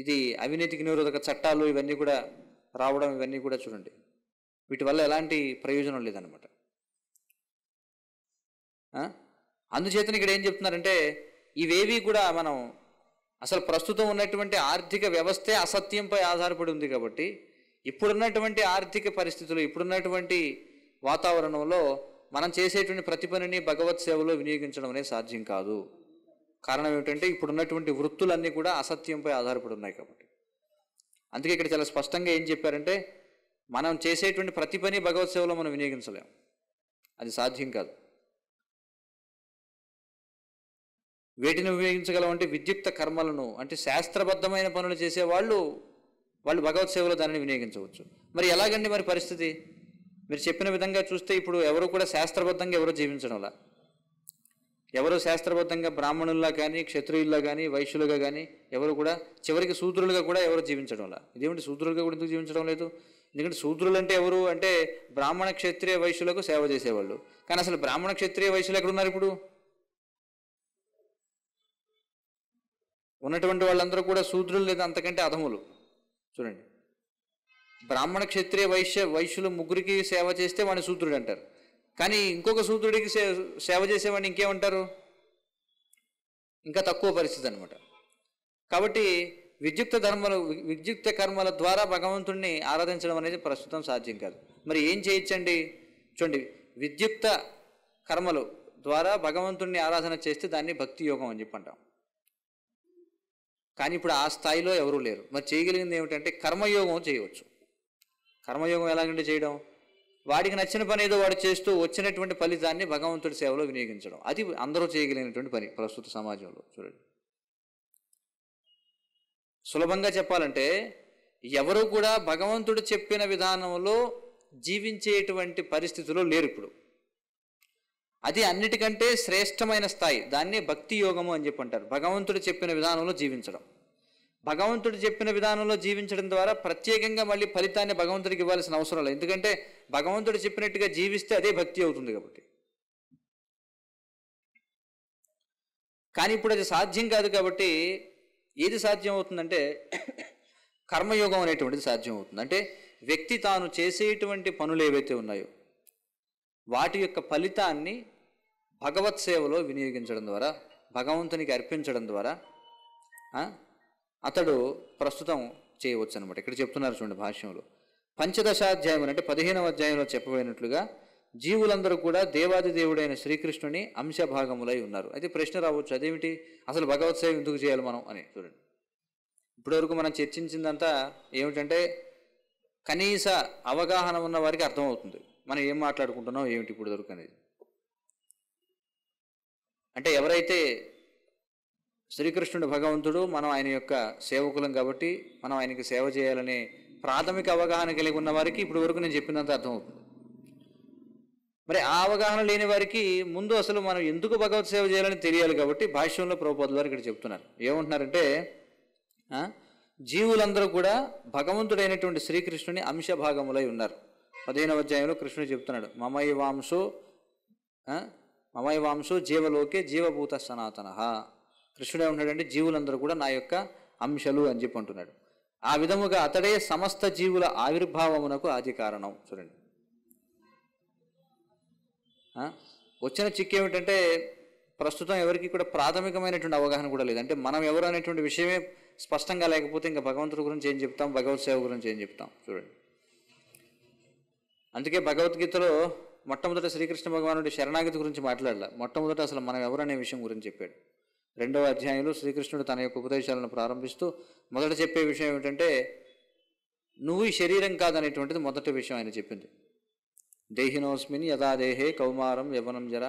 ఇది అవినీతికి నిరోధక చట్టాలు ఇవన్నీ కూడా రావడం ఇవన్నీ కూడా చూడండి వీటి వల్ల ఎలాంటి ప్రయోజనం లేదనమాట అందుచేతని ఇక్కడ ఏం చెప్తున్నారంటే ఇవేవి కూడా మనం అసలు ప్రస్తుతం ఉన్నటువంటి ఆర్థిక వ్యవస్థే అసత్యంపై ఆధారపడి ఉంది కాబట్టి ఇప్పుడున్నటువంటి ఆర్థిక పరిస్థితులు ఇప్పుడున్నటువంటి వాతావరణంలో మనం చేసేటువంటి ప్రతి పనిని భగవత్ సేవలో వినియోగించడం అనేది సాధ్యం కాదు కారణం ఏమిటంటే ఇప్పుడున్నటువంటి వృత్తులన్నీ కూడా అసత్యంపై ఆధారపడి ఉన్నాయి కాబట్టి అందుకే ఇక్కడ చాలా స్పష్టంగా ఏం చెప్పారంటే మనం చేసేటువంటి ప్రతి పని భగవత్ సేవలో మనం వినియోగించలేము అది సాధ్యం కాదు వేటిని అంటే విద్యుక్త కర్మలను అంటే శాస్త్రబద్ధమైన పనులు చేసేవాళ్ళు వాళ్ళు భగవత్ సేవలో దానిని వినియోగించవచ్చు మరి ఎలాగండి మరి పరిస్థితి మీరు చెప్పిన విధంగా చూస్తే ఇప్పుడు ఎవరు కూడా శాస్త్రబద్ధంగా ఎవరు జీవించడంలా ఎవరు శాస్త్రబద్ధంగా బ్రాహ్మణుల్లా కానీ క్షత్రియుల్లా కానీ వైశ్యులుగా కానీ ఎవరు కూడా చివరికి సూత్రులుగా కూడా ఎవరు జీవించడంలా ఇదేమిటి సూత్రులుగా కూడా ఎందుకు జీవించడం లేదు ఎందుకంటే శూద్రులు అంటే ఎవరు అంటే బ్రాహ్మణ క్షత్రియ వైశ్యులకు సేవ చేసేవాళ్ళు కానీ అసలు బ్రాహ్మణ క్షత్రియ వైశ్యులు ఎక్కడున్నారు ఇప్పుడు ఉన్నటువంటి వాళ్ళందరూ కూడా శూద్రులు లేదా అంతకంటే అధములు చూడండి బ్రాహ్మణ క్షత్రియ వైశ్య వైశ్యులు ముగ్గురికి సేవ చేస్తే వాడిని శూద్రుడు అంటారు కానీ ఇంకొక శూద్రుడికి సేవ చేసేవాడిని ఇంకేమంటారు ఇంకా తక్కువ పరిస్థితి అనమాట కాబట్టి విద్యుక్త ధర్మలు విద్యుక్త కర్మల ద్వారా భగవంతుణ్ణి ఆరాధించడం అనేది ప్రస్తుతం సాధ్యం కాదు మరి ఏం చేయొచ్చండి చూడండి విద్యుక్త కర్మలు ద్వారా భగవంతుణ్ణి ఆరాధన చేస్తే దాన్ని భక్తి యోగం అని అంటాం కానీ ఇప్పుడు ఆ స్థాయిలో ఎవరూ లేరు మరి చేయగలిగింది ఏమిటంటే కర్మయోగం చేయవచ్చు కర్మయోగం ఎలాగంటే చేయడం వాడికి నచ్చిన పని ఏదో వాడు చేస్తూ వచ్చినటువంటి ఫలితాన్ని భగవంతుడి సేవలో వినియోగించడం అది అందరూ చేయగలిగినటువంటి పని ప్రస్తుత సమాజంలో చూడండి సులభంగా చెప్పాలంటే ఎవరు కూడా భగవంతుడు చెప్పిన విధానంలో జీవించేటువంటి పరిస్థితులు లేరు ఇప్పుడు అది అన్నిటికంటే శ్రేష్టమైన స్థాయి దాన్ని భక్తి యోగము అని చెప్పి అంటారు భగవంతుడు చెప్పిన విధానంలో జీవించడం భగవంతుడు చెప్పిన విధానంలో జీవించడం ద్వారా ప్రత్యేకంగా మళ్ళీ ఫలితాన్ని భగవంతుడికి ఇవ్వాల్సిన అవసరం లేదు ఎందుకంటే భగవంతుడు చెప్పినట్టుగా జీవిస్తే అదే భక్తి అవుతుంది కాబట్టి కానీ ఇప్పుడు అది సాధ్యం కాదు కాబట్టి ఏది సాధ్యం అవుతుందంటే కర్మయోగం అనేటువంటిది సాధ్యం అవుతుంది అంటే వ్యక్తి తాను చేసేటువంటి పనులు ఏవైతే ఉన్నాయో వాటి యొక్క ఫలితాన్ని భగవత్ సేవలో వినియోగించడం ద్వారా భగవంతునికి అర్పించడం ద్వారా అతడు ప్రస్తుతం చేయవచ్చు అనమాట ఇక్కడ చెప్తున్నారు చూడండి భాష్యంలో పంచదశాధ్యాయం అంటే పదిహేనవ అధ్యాయంలో చెప్పబడినట్లుగా జీవులందరూ కూడా దేవాది దేవుడైన శ్రీకృష్ణుని అంశభాగములై ఉన్నారు అయితే ప్రశ్న రావచ్చు అదేమిటి అసలు భగవత్ సేవ ఎందుకు చేయాలి మనం అని చూడండి ఇప్పటివరకు మనం చర్చించిందంతా ఏమిటంటే కనీస అవగాహన ఉన్న వారికి అర్థమవుతుంది మనం ఏం మాట్లాడుకుంటున్నాం ఏమిటి ఇప్పుడు అనేది అంటే ఎవరైతే శ్రీకృష్ణుడు భగవంతుడు మనం ఆయన యొక్క సేవకులం కాబట్టి మనం ఆయనకి సేవ చేయాలనే ప్రాథమిక అవగాహన కలిగి ఉన్న వారికి ఇప్పుడు వరకు నేను చెప్పినంత అర్థమవుతుంది మరి ఆ అవగాహన లేని వారికి ముందు అసలు మనం ఎందుకు భగవత్ సేవ చేయాలని తెలియాలి కాబట్టి భాష్యంలో ప్రభుపాదులు వారు ఇక్కడ చెప్తున్నారు ఏమంటున్నారంటే జీవులందరూ కూడా భగవంతుడైనటువంటి శ్రీకృష్ణుని అంశభాగములై ఉన్నారు పదిహేనవ అధ్యాయంలో కృష్ణుడు చెప్తున్నాడు మమై వాంశో మమైవాంశో జీవలోకే జీవభూత సనాతన కృష్ణుడే ఉన్నాడంటే జీవులందరూ కూడా నా యొక్క అంశలు అని చెప్పి అంటున్నాడు ఆ విధముగా అతడే సమస్త జీవుల ఆవిర్భావమునకు ఆది కారణం చూడండి వచ్చిన చిక్కు ఏమిటంటే ప్రస్తుతం ఎవరికి కూడా ప్రాథమికమైనటువంటి అవగాహన కూడా లేదు అంటే మనం ఎవరు అనేటువంటి విషయమే స్పష్టంగా లేకపోతే ఇంకా భగవంతుడి గురించి ఏం చెప్తాం భగవత్ సేవ గురించి ఏం చెప్తాం చూడండి అందుకే భగవద్గీతలో మొట్టమొదట శ్రీకృష్ణ భగవానుడి శరణాగతి గురించి మాట్లాడాల మొట్టమొదట అసలు మనం ఎవరనే విషయం గురించి చెప్పాడు రెండవ అధ్యాయంలో శ్రీకృష్ణుడు తన యొక్క ఉపదేశాలను ప్రారంభిస్తూ మొదట చెప్పే విషయం ఏమిటంటే నువ్వు శరీరం కాదనేటువంటిది మొదటి విషయం ఆయన చెప్పింది దేహినోస్మిని యథా దేహే కౌమారం యవనం జర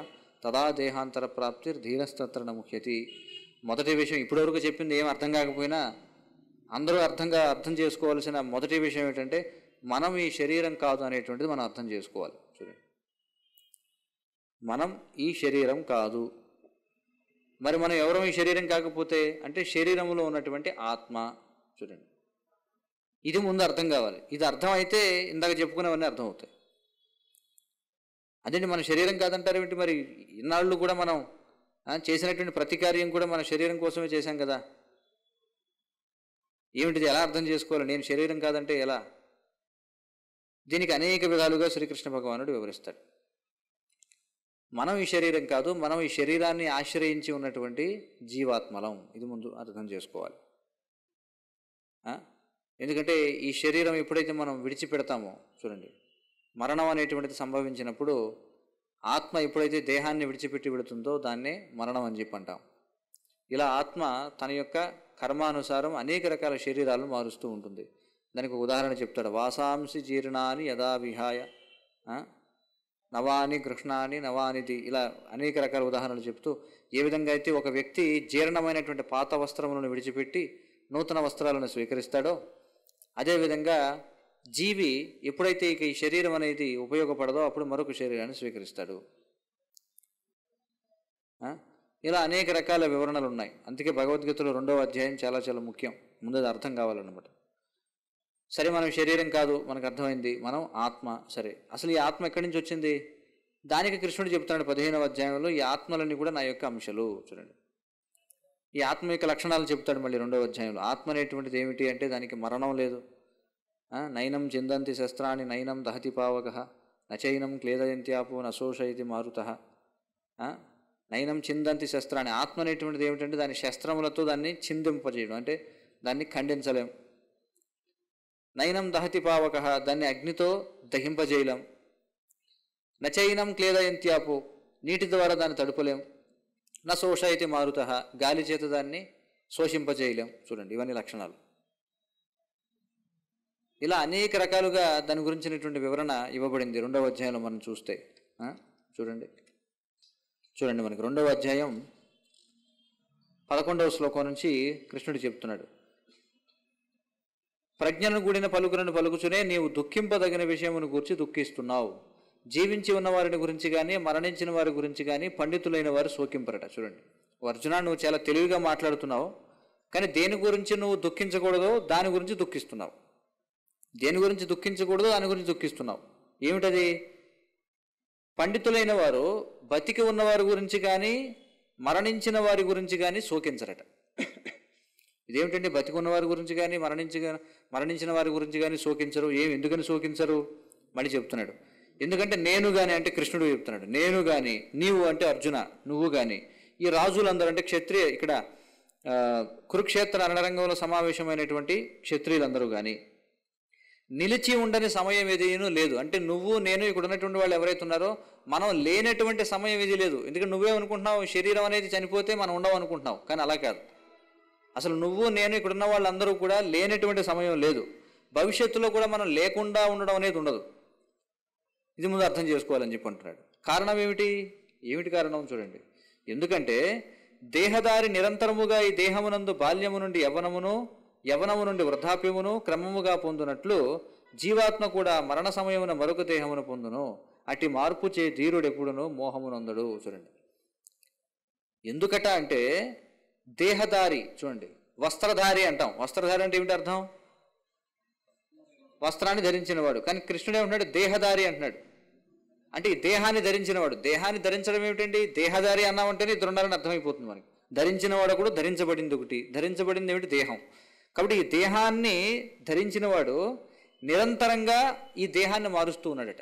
తదా దేహాంతర ప్రాప్తి ధీరస్తత్రన ముఖ్యతి మొదటి విషయం ఇప్పటివరకు చెప్పింది ఏం అర్థం కాకపోయినా అందరూ అర్థంగా అర్థం చేసుకోవాల్సిన మొదటి విషయం ఏంటంటే మనం ఈ శరీరం కాదు అనేటువంటిది మనం అర్థం చేసుకోవాలి మనం ఈ శరీరం కాదు మరి మనం ఎవరం ఈ శరీరం కాకపోతే అంటే శరీరంలో ఉన్నటువంటి ఆత్మ చూడండి ఇది ముందు అర్థం కావాలి ఇది అర్థమైతే ఇందాక చెప్పుకునేవన్నీ అర్థమవుతాయి అదేంటి మన శరీరం కాదంటారు ఏమిటి మరి ఇన్నాళ్ళు కూడా మనం చేసినటువంటి ప్రతి కార్యం కూడా మన శరీరం కోసమే చేశాం కదా ఏమిటిది ఎలా అర్థం చేసుకోవాలి నేను శరీరం కాదంటే ఎలా దీనికి అనేక విధాలుగా శ్రీకృష్ణ భగవానుడు వివరిస్తాడు మనం ఈ శరీరం కాదు మనం ఈ శరీరాన్ని ఆశ్రయించి ఉన్నటువంటి జీవాత్మలం ఇది ముందు అర్థం చేసుకోవాలి ఎందుకంటే ఈ శరీరం ఎప్పుడైతే మనం విడిచిపెడతామో చూడండి మరణం అనేటువంటిది సంభవించినప్పుడు ఆత్మ ఎప్పుడైతే దేహాన్ని విడిచిపెట్టి విడుతుందో దాన్నే మరణం అని చెప్పి అంటాం ఇలా ఆత్మ తన యొక్క కర్మానుసారం అనేక రకాల శరీరాలను మారుస్తూ ఉంటుంది దానికి ఉదాహరణ చెప్తాడు వాసాంసి జీర్ణాన్ని యథావిహాయ నవాని కృష్ణాని నవానిది ఇలా అనేక రకాల ఉదాహరణలు చెప్తూ ఏ విధంగా అయితే ఒక వ్యక్తి జీర్ణమైనటువంటి పాత వస్త్రములను విడిచిపెట్టి నూతన వస్త్రాలను స్వీకరిస్తాడో అదేవిధంగా జీవి ఎప్పుడైతే ఇక ఈ శరీరం అనేది ఉపయోగపడదో అప్పుడు మరొక శరీరాన్ని స్వీకరిస్తాడు ఇలా అనేక రకాల వివరణలు ఉన్నాయి అందుకే భగవద్గీతలో రెండవ అధ్యాయం చాలా చాలా ముఖ్యం ముందు అర్థం కావాలన్నమాట సరే మనం శరీరం కాదు మనకు అర్థమైంది మనం ఆత్మ సరే అసలు ఈ ఆత్మ ఎక్కడి నుంచి వచ్చింది దానికి కృష్ణుడు చెప్తున్నాడు పదిహేనవ అధ్యాయంలో ఈ ఆత్మలన్నీ కూడా నా యొక్క అంశాలు చూడండి ఈ ఆత్మ యొక్క లక్షణాలు చెప్తాడు మళ్ళీ రెండవ అధ్యాయంలో ఆత్మ అనేటువంటిది ఏమిటి అంటే దానికి మరణం లేదు నయనం చిందంతి శస్త్రాన్ని నయనం దహతి పావక నచైనం క్లేదయంతి ఆపు నశోష ఇది మారుత నయనం చిందంతి శస్త్రాన్ని ఆత్మ అనేటువంటిది ఏమిటంటే దాని శస్త్రములతో దాన్ని చిందింపజేయడం అంటే దాన్ని ఖండించలేము నయనం దహతి పావక దాన్ని అగ్నితో దహింపజేయలేం నచైనం క్లేదయంత్యాపు నీటి ద్వారా దాన్ని తడుపలేం నా శోష అయితే మారుత గాలి చేత దాన్ని శోషింపజేయలేం చూడండి ఇవన్నీ లక్షణాలు ఇలా అనేక రకాలుగా దాని గురించినటువంటి వివరణ ఇవ్వబడింది రెండవ అధ్యాయంలో మనం చూస్తే చూడండి చూడండి మనకి రెండవ అధ్యాయం పదకొండవ శ్లోకం నుంచి కృష్ణుడు చెప్తున్నాడు ప్రజ్ఞను కూడిన పలుకులను పలుకుచునే నీవు దుఃఖింపదగిన విషయమును గురించి దుఃఖిస్తున్నావు జీవించి ఉన్న వారిని గురించి కానీ మరణించిన వారి గురించి కానీ పండితులైన వారు సోకింపరట చూడండి అర్జున నువ్వు చాలా తెలివిగా మాట్లాడుతున్నావు కానీ దేని గురించి నువ్వు దుఃఖించకూడదు దాని గురించి దుఃఖిస్తున్నావు దేని గురించి దుఃఖించకూడదు దాని గురించి దుఃఖిస్తున్నావు ఏమిటది పండితులైన వారు బతికి ఉన్నవారి గురించి కానీ మరణించిన వారి గురించి కానీ సోకించరట ఇదేమిటండి బతికున్న వారి గురించి కానీ మరణించి మరణించిన వారి గురించి కానీ శోకించరు ఏం ఎందుకని శోకించరు మళ్ళీ చెప్తున్నాడు ఎందుకంటే నేను కానీ అంటే కృష్ణుడు చెప్తున్నాడు నేను కానీ నీవు అంటే అర్జున నువ్వు కానీ ఈ రాజులందరూ అంటే క్షత్రియ ఇక్కడ కురుక్షేత్ర రణరంగంలో సమావేశమైనటువంటి క్షత్రియులందరూ కానీ నిలిచి ఉండని సమయం ఏదైనా లేదు అంటే నువ్వు నేను ఇక్కడ ఉన్నటువంటి వాళ్ళు ఎవరైతే ఉన్నారో మనం లేనటువంటి సమయం ఏది లేదు ఎందుకంటే నువ్వేమనుకుంటున్నావు శరీరం అనేది చనిపోతే మనం ఉండవు అనుకుంటున్నావు కానీ అలా కాదు అసలు నువ్వు నేను ఇక్కడున్న వాళ్ళందరూ కూడా లేనటువంటి సమయం లేదు భవిష్యత్తులో కూడా మనం లేకుండా ఉండడం అనేది ఉండదు ఇది ముందు అర్థం చేసుకోవాలని చెప్పి అంటున్నాడు కారణం ఏమిటి ఏమిటి కారణం చూడండి ఎందుకంటే దేహదారి నిరంతరముగా ఈ దేహమునందు బాల్యము నుండి యవనమును యవనము నుండి వృద్ధాప్యమును క్రమముగా పొందునట్లు జీవాత్మ కూడా మరణ సమయమున మరొక దేహమును పొందును అటు మార్పు చే ధీరుడెప్పుడునూ మోహమునందడు చూడండి ఎందుకట అంటే దేహధారి చూడండి వస్త్రధారి అంటాం వస్త్రధారి అంటే ఏమిటి అర్థం వస్త్రాన్ని ధరించినవాడు కానీ కృష్ణుడు ఏమంటున్నాడు దేహధారి అంటున్నాడు అంటే ఈ దేహాన్ని ధరించినవాడు దేహాన్ని ధరించడం ఏమిటండి దేహదారి అన్నామంటేనే ఇద్దరు ఉండాలని అర్థమైపోతుంది మనకి ధరించినవాడు కూడా ధరించబడింది ఒకటి ధరించబడింది ఏమిటి దేహం కాబట్టి ఈ దేహాన్ని ధరించినవాడు నిరంతరంగా ఈ దేహాన్ని మారుస్తూ ఉన్నాడట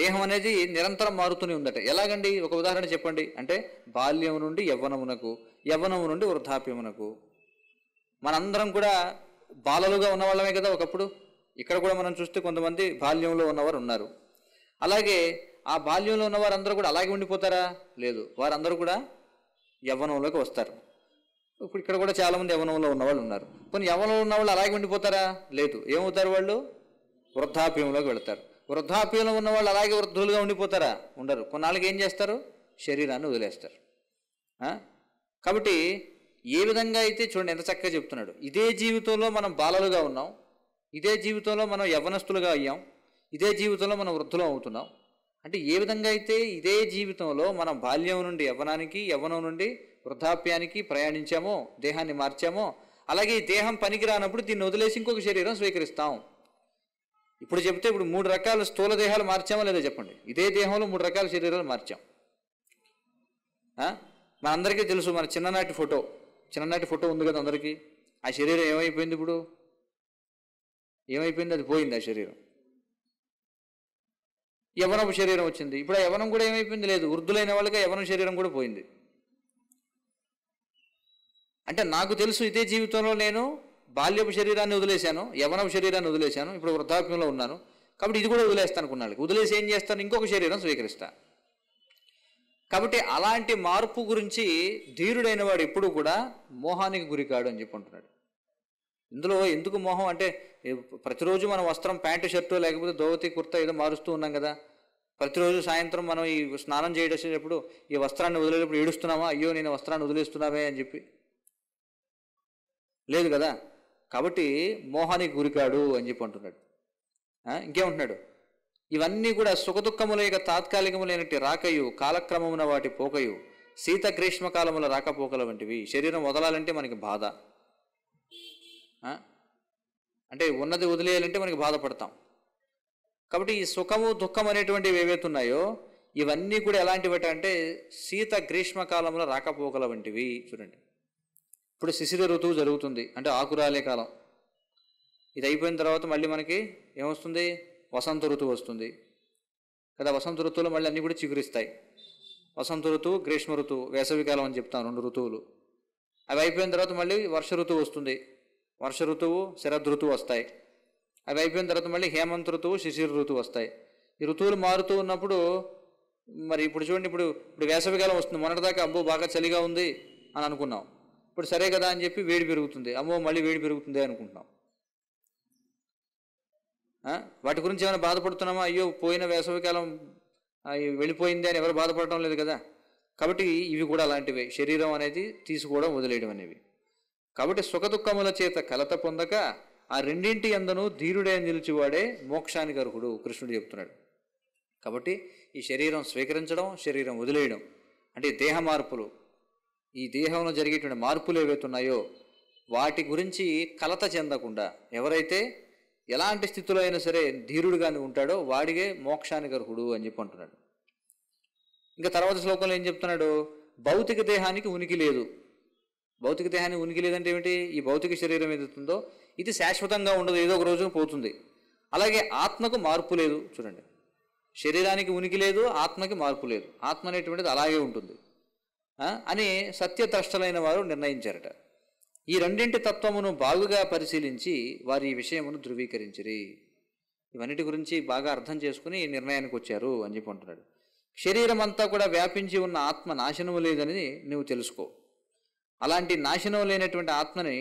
దేహం అనేది నిరంతరం మారుతూనే ఉందట ఎలాగండి ఒక ఉదాహరణ చెప్పండి అంటే బాల్యం నుండి యవ్వనమునకు యవ్వనము నుండి వృద్ధాప్యమునకు మనందరం కూడా బాలలుగా ఉన్నవాళ్ళమే కదా ఒకప్పుడు ఇక్కడ కూడా మనం చూస్తే కొంతమంది బాల్యంలో ఉన్నవారు ఉన్నారు అలాగే ఆ బాల్యంలో ఉన్న వారందరూ కూడా అలాగే ఉండిపోతారా లేదు వారందరూ కూడా యవ్వనంలోకి వస్తారు ఇప్పుడు ఇక్కడ కూడా చాలామంది యవ్వనంలో ఉన్నవాళ్ళు ఉన్నారు కొన్ని యవ్వనంలో ఉన్నవాళ్ళు అలాగే ఉండిపోతారా లేదు ఏమవుతారు వాళ్ళు వృద్ధాప్యంలోకి వెళతారు వృద్ధాప్యంలో ఉన్న వాళ్ళు అలాగే వృద్ధులుగా ఉండిపోతారా ఉండరు కొన్నాళ్ళకి ఏం చేస్తారు శరీరాన్ని వదిలేస్తారు కాబట్టి ఏ విధంగా అయితే చూడండి ఎంత చక్కగా చెప్తున్నాడు ఇదే జీవితంలో మనం బాలలుగా ఉన్నాం ఇదే జీవితంలో మనం యవనస్తులుగా అయ్యాం ఇదే జీవితంలో మనం వృద్ధులం అవుతున్నాం అంటే ఏ విధంగా అయితే ఇదే జీవితంలో మనం బాల్యం నుండి యవ్వనానికి యవ్వనం నుండి వృద్ధాప్యానికి ప్రయాణించామో దేహాన్ని మార్చామో అలాగే ఈ దేహం పనికి రానప్పుడు దీన్ని వదిలేసి ఇంకొక శరీరం స్వీకరిస్తాం ఇప్పుడు చెప్తే ఇప్పుడు మూడు రకాల స్థూల దేహాలు మార్చామా లేదా చెప్పండి ఇదే దేహంలో మూడు రకాల శరీరాలు మార్చాం మన అందరికీ తెలుసు మన చిన్ననాటి ఫోటో చిన్ననాటి ఫోటో ఉంది కదా అందరికీ ఆ శరీరం ఏమైపోయింది ఇప్పుడు ఏమైపోయింది అది పోయింది ఆ శరీరం యవనపు శరీరం వచ్చింది ఇప్పుడు ఆ యవనం కూడా ఏమైపోయింది లేదు వృద్ధులైన వాళ్ళకి యవనం శరీరం కూడా పోయింది అంటే నాకు తెలుసు ఇదే జీవితంలో నేను బాల్యపు శరీరాన్ని వదిలేశాను యవనపు శరీరాన్ని వదిలేశాను ఇప్పుడు వృద్ధాప్యంలో ఉన్నాను కాబట్టి ఇది కూడా వదిలేస్తాను కొన్నాళ్ళకి వదిలేసి ఏం చేస్తాను ఇంకొక శరీరం స్వీకరిస్తా కాబట్టి అలాంటి మార్పు గురించి ధీరుడైన వాడు ఎప్పుడు కూడా మోహానికి గురికాడు అని చెప్పి అంటున్నాడు ఇందులో ఎందుకు మోహం అంటే ప్రతిరోజు మనం వస్త్రం ప్యాంటు షర్టు లేకపోతే దోవతి కుర్తా ఏదో మారుస్తూ ఉన్నాం కదా ప్రతిరోజు సాయంత్రం మనం ఈ స్నానం చేయడేసేటప్పుడు ఈ వస్త్రాన్ని వదిలేటప్పుడు ఏడుస్తున్నామా అయ్యో నేను వస్త్రాన్ని వదిలేస్తున్నామే అని చెప్పి లేదు కదా కాబట్టి మోహానికి గురికాడు అని చెప్పి అంటున్నాడు ఇంకేమంటున్నాడు ఇవన్నీ కూడా సుఖదుఖముల యొక్క తాత్కాలికములైనటి రాకయు కాలక్రమమున వాటి పోకయు శీత గ్రీష్మకాలముల రాకపోకల వంటివి శరీరం వదలాలంటే మనకి బాధ అంటే ఉన్నది వదిలేయాలంటే మనకి బాధపడతాం కాబట్టి ఈ సుఖము దుఃఖం అనేటువంటివి ఏవైతే ఉన్నాయో ఇవన్నీ కూడా ఎలాంటివి అంటే శీత గ్రీష్మకాలంలో రాకపోకల వంటివి చూడండి ఇప్పుడు శిశిర ఋతువు జరుగుతుంది అంటే ఆకురాలే కాలం ఇది అయిపోయిన తర్వాత మళ్ళీ మనకి ఏమొస్తుంది వసంత ఋతువు వస్తుంది కదా వసంత ఋతువులో మళ్ళీ అన్నీ కూడా చిగురిస్తాయి వసంత ఋతువు గ్రీష్మ ఋతువు వేసవికాలం అని చెప్తాను రెండు ఋతువులు అవి అయిపోయిన తర్వాత మళ్ళీ వర్ష ఋతువు వస్తుంది వర్ష ఋతువు శరద్ ఋతువు వస్తాయి అవి అయిపోయిన తర్వాత మళ్ళీ హేమంత ఋతువు శిశిర ఋతువు వస్తాయి ఈ ఋతువులు మారుతూ ఉన్నప్పుడు మరి ఇప్పుడు చూడండి ఇప్పుడు ఇప్పుడు వేసవికాలం వస్తుంది మొన్నటిదాకా అబ్బో బాగా చలిగా ఉంది అని అనుకున్నాం ఇప్పుడు సరే కదా అని చెప్పి వేడి పెరుగుతుంది అమ్మో మళ్ళీ వేడి పెరుగుతుంది అనుకుంటున్నాం వాటి గురించి ఏమైనా బాధపడుతున్నామా అయ్యో పోయిన వేసవికాలం వెళ్ళిపోయింది అని ఎవరు బాధపడటం లేదు కదా కాబట్టి ఇవి కూడా అలాంటివే శరీరం అనేది తీసుకోవడం వదిలేయడం అనేవి కాబట్టి సుఖదుఖముల చేత కలత పొందక ఆ రెండింటి అందను ధీరుడే నిలిచివాడే మోక్షానికి అర్హుడు కృష్ణుడు చెప్తున్నాడు కాబట్టి ఈ శరీరం స్వీకరించడం శరీరం వదిలేయడం అంటే దేహ మార్పులు ఈ దేహంలో జరిగేటువంటి మార్పులు ఏవైతున్నాయో వాటి గురించి కలత చెందకుండా ఎవరైతే ఎలాంటి స్థితిలో అయినా సరే ధీరుడుగానే ఉంటాడో వాడిగే మోక్షానికి అర్హుడు అని చెప్పి అంటున్నాడు ఇంకా తర్వాత శ్లోకంలో ఏం చెప్తున్నాడు భౌతిక దేహానికి ఉనికి లేదు భౌతిక దేహానికి ఉనికి లేదంటే ఏమిటి ఈ భౌతిక శరీరం ఏదైతుందో ఇది శాశ్వతంగా ఉండదు ఏదో ఒక రోజు పోతుంది అలాగే ఆత్మకు మార్పు లేదు చూడండి శరీరానికి ఉనికి లేదు ఆత్మకి మార్పు లేదు ఆత్మ అనేటువంటిది అలాగే ఉంటుంది అని సత్యద్రష్టలైన వారు నిర్ణయించారట ఈ రెండింటి తత్వమును బాగుగా పరిశీలించి వారు ఈ విషయమును ధృవీకరించిరి ఇవన్నిటి గురించి బాగా అర్థం చేసుకుని నిర్ణయానికి వచ్చారు అని చెప్పి అంటున్నాడు శరీరం అంతా కూడా వ్యాపించి ఉన్న ఆత్మ నాశనము లేదని నువ్వు తెలుసుకో అలాంటి నాశనం లేనటువంటి ఆత్మని